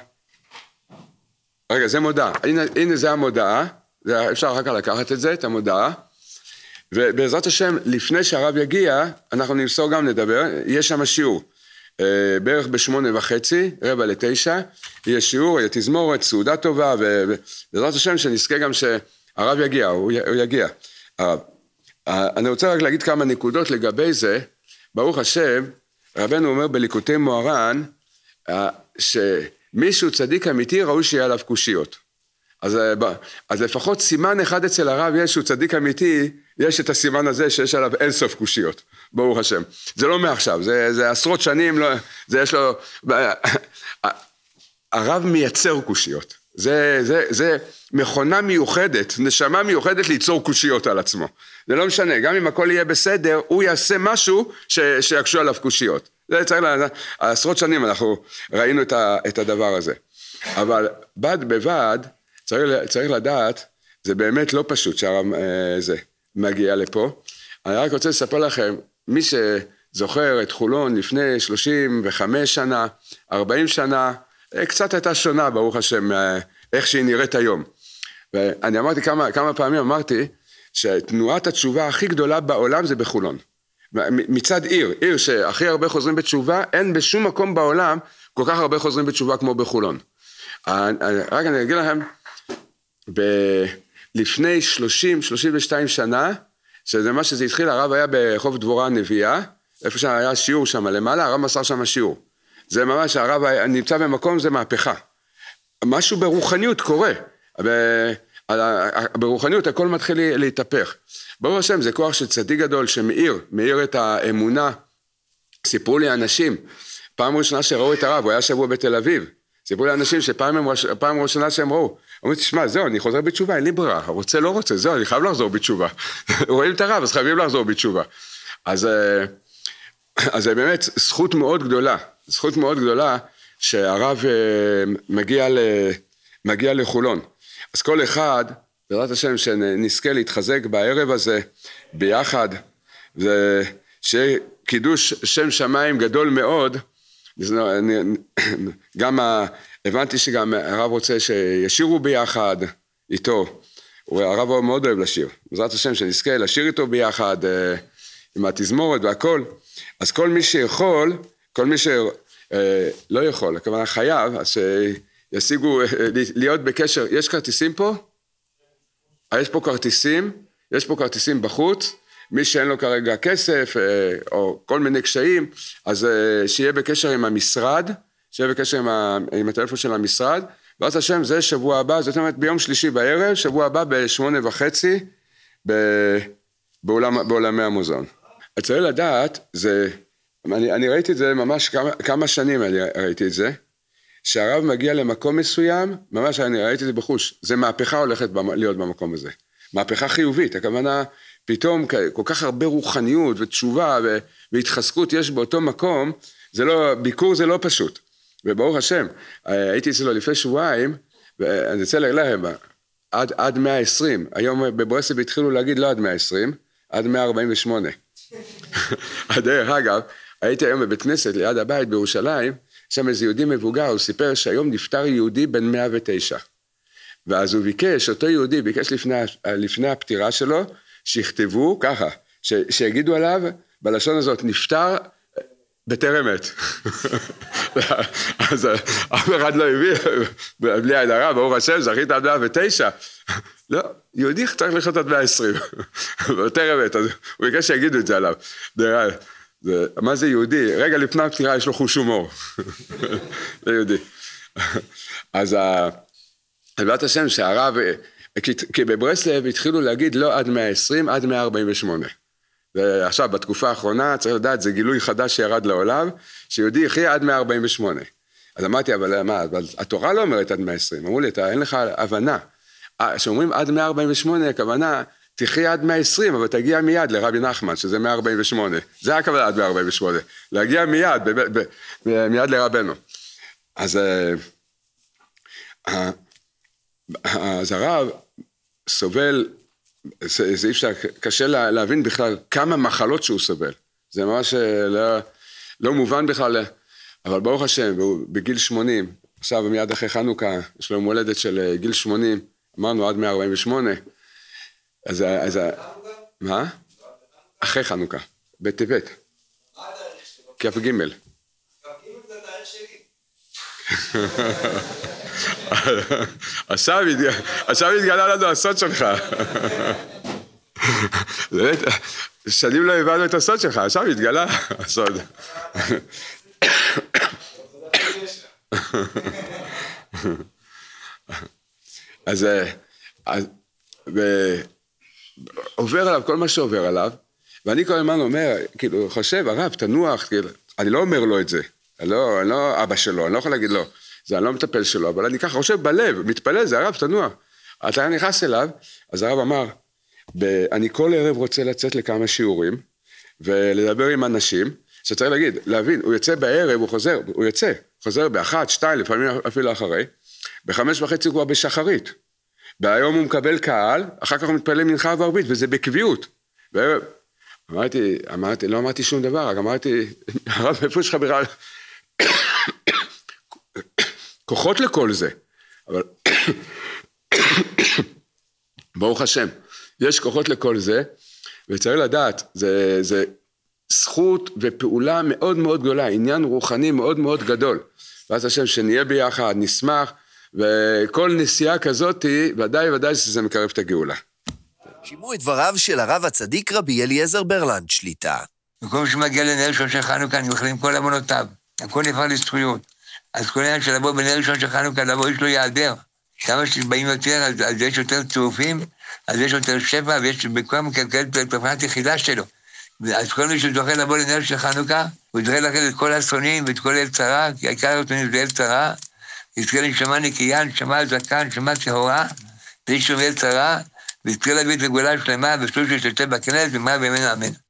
רגע, זה מודעה, הנה, הנה זה המודעה, זה, אפשר אחר כך לקחת את זה, את המודעה, ובעזרת השם, לפני שהרב יגיע, אנחנו נמסור גם לדבר, יש שם שיעור. אה, בערך בשמונה וחצי, רבע לתשע, יהיה שיעור, יהיה תזמורת, סעודה טובה, ובעזרת השם שנזכה גם שהרב יגיע, הוא, יגיע, הרב. אה, אני רוצה רק להגיד כמה נקודות לגבי זה. ברוך השם, רבנו אומר בליקוטי מוהר"ן, אה, שמישהו צדיק אמיתי ראוי שיהיה עליו קושיות. אז, אז לפחות סימן אחד אצל הרב יש שהוא צדיק אמיתי, יש את הסימן הזה שיש עליו אינסוף קושיות, ברוך השם. זה לא מעכשיו, זה, זה עשרות שנים, לא, זה יש לו... הרב מייצר קושיות. זה, זה, זה מכונה מיוחדת, נשמה מיוחדת ליצור קושיות על עצמו. זה לא משנה, גם אם הכל יהיה בסדר, הוא יעשה משהו ש, שיקשו עליו קושיות. זה צריך, לה, עשרות שנים אנחנו ראינו את, ה, את הדבר הזה. אבל בד בבד, צריך, צריך לדעת, זה באמת לא פשוט שהרב אה, זה. מגיע לפה. אני רק רוצה לספר לכם, מי שזוכר את חולון לפני 35 שנה, 40 שנה, אה, קצת הייתה שונה, ברוך השם, אה, איך שהיא נראית היום. ואני אמרתי כמה, כמה פעמים, אמרתי שתנועת התשובה הכי גדולה בעולם זה בחולון. מצד עיר, עיר שהכי הרבה חוזרים בתשובה, אין בשום מקום בעולם כל כך הרבה חוזרים בתשובה כמו בחולון. אה, רק אני אגיד לכם, ב- לפני 30-32 שנה, שזה מה שזה התחיל, הרב היה ברחוב דבורה הנביאה, איפה שהיה שיעור שם למעלה, הרב מסר שם שיעור. זה ממש, הרב היה, נמצא במקום, זה מהפכה. משהו ברוחניות קורה. ב, על, ברוחניות הכל מתחיל להתהפך. ברוך השם, זה כוח של צדיק גדול שמאיר, מאיר את האמונה. סיפרו לי אנשים, פעם ראשונה שראו את הרב, הוא היה שבוע בתל אביב. סיפרו לי אנשים שפעם הם, ראשונה שהם ראו, אומרים, תשמע, זהו, אני חוזר בתשובה, אין לי ברירה, רוצה, לא רוצה, זהו, אני חייב לחזור בתשובה. רואים את הרב, אז חייבים לחזור בתשובה. אז, אה, אז זה באמת זכות מאוד גדולה, זכות מאוד גדולה שהרב אה, מגיע, ל, מגיע לחולון. אז כל אחד, בעזרת השם, שנזכה להתחזק בערב הזה ביחד, ושיהיה קידוש שם שמיים גדול מאוד, אה, גם הבנתי שגם הרב רוצה שישירו ביחד איתו. הרב מאוד אוהב לשיר. בעזרת השם שנזכה לשיר איתו ביחד אה, עם התזמורת והכל. אז כל מי שיכול, כל מי שלא אה, יכול, הכוונה חייב, אז שישיגו, אה, להיות בקשר. יש כרטיסים פה? יש פה כרטיסים, יש פה כרטיסים בחוץ. מי שאין לו כרגע כסף או כל מיני קשיים, אז שיהיה בקשר עם המשרד. שיהיה בקשר עם, ה, עם הטלפון של המשרד, בעזרת השם זה שבוע הבא, זאת אומרת ביום שלישי בערב, שבוע הבא בשמונה וחצי ב, בעולם, בעולמי המוזיאון. צריך לדעת, זה, אני, אני ראיתי את זה ממש כמה, כמה שנים אני ראיתי את זה, שהרב מגיע למקום מסוים, ממש אני ראיתי את זה בחוש, זה מהפכה הולכת במ, להיות במקום הזה. מהפכה חיובית, הכוונה פתאום כל כך הרבה רוחניות ותשובה והתחזקות יש באותו מקום, זה לא, ביקור זה לא פשוט. וברוך השם, אה, הייתי אצלו לפני שבועיים, ואני רוצה להם, עד, עד 120, היום בברסלב התחילו להגיד לא עד 120, עד 148. אה, דרך אגב, הייתי היום בבית כנסת ליד הבית בירושלים, שם איזה יהודי מבוגר, הוא סיפר שהיום נפטר יהודי בן 109. ואז הוא ביקש, אותו יהודי ביקש לפני, לפני הפטירה שלו, שיכתבו ככה, ש, שיגידו עליו בלשון הזאת, נפטר בטרם עת. אז אף אחד לא הביא, בלי עין הרע, ברור השם, זכית עד 109. לא, יהודי צריך לחיות עד 120. בטרם עת, אז הוא ביקש שיגידו את זה עליו. זה, מה זה יהודי? רגע לפני הפטירה יש לו חוש הומור. זה לא יהודי. אז בעזרת השם שהרב, כי בברסלב התחילו להגיד לא עד 120, עד 148. ועכשיו, בתקופה האחרונה, צריך לדעת, זה גילוי חדש שירד לעולם, שיהודי יחיה עד 148. אז אמרתי, אבל מה, אבל התורה לא אומרת עד 120. אמרו לי, אתה, אין לך הבנה. אה, כשאומרים עד 148, הכוונה, תחיה עד 120, אבל תגיע מיד לרבי נחמן, שזה 148. זה הכוונה עד 148. להגיע מיד, ב, ב, ב, מיד לרבנו. אז, אה, אז הרב סובל זה, זה אי אפשר, קשה להבין בכלל כמה מחלות שהוא סובל. זה ממש אה, לא, לא מובן בכלל, אבל ברוך השם, הוא בגיל 80, עכשיו מיד אחרי חנוכה, יש לו יום הולדת של אה, גיל 80, אמרנו עד 148. אז... אה, אז מה? אחרי חנוכה, בטבת. כ"ג. כ"ג זה התאריך שלי. עכשיו התגלה לנו הסוד שלך. באמת, שנים לא הבנו את הסוד שלך, עכשיו התגלה הסוד. אז, אה, עובר עליו כל מה שעובר עליו, ואני כל הזמן אומר, כאילו, חושב, הרב, תנוח, כאילו, אני לא אומר לו את זה, אני לא, אני לא אבא שלו, אני לא יכול להגיד לו, לא". זה אני לא מטפל שלו, אבל אני ככה חושב בלב, מתפלל, זה הרב, תנוע. אתה נכנס אליו, אז הרב אמר, אני כל ערב רוצה לצאת לכמה שיעורים, ולדבר עם אנשים, שצריך להגיד, להבין, הוא יוצא בערב, הוא חוזר, הוא יוצא, חוזר באחת, שתיים, לפעמים אפילו אחרי, בחמש וחצי הוא כבר בשחרית. והיום הוא מקבל קהל, אחר כך הוא מתפלל מנחה וערבית, וזה בקביעות. בערב, אמרתי, אמרתי, לא אמרתי שום דבר, רק אמרתי, הרב, איפה יש לך בכלל... כוחות לכל זה, אבל ברוך השם, יש כוחות לכל זה, וצריך לדעת, זה, זה זכות ופעולה מאוד מאוד גדולה, עניין רוחני מאוד מאוד גדול. ואז השם שנהיה ביחד, נשמח, וכל נסיעה כזאת, ודאי ודאי שזה מקרב את הגאולה. שימעו את דבריו של הרב הצדיק רבי אליעזר ברלנד שליטה. במקום שמגיע לנהל שלושה חנוכה, אני מכליל כל אמונותיו. הכל נפרד לזכויות. אז כל העניין של לבוא בנר ראשון של חנוכה, לבוא יש לו ייעדר. כמה שבאים יותר, אז, אז יש יותר צירופים, אז יש יותר שפע, ויש בכל מקלקלת תופעת יחידה שלו. אז כל מי שזוכה לבוא לנר של חנוכה, הוא יזכה לכם את כל השונאים ואת כל אל צרה, כי העיקר השונאים זה אל צרה. יזכה לנשמה נקייה, נשמה זקה, נשמה טהורה, ואיש שומע אל צרה, ויזכה להביא את הגאולה שלמה, ושלושה שתשתה בכנס, ומה בימינו אמן.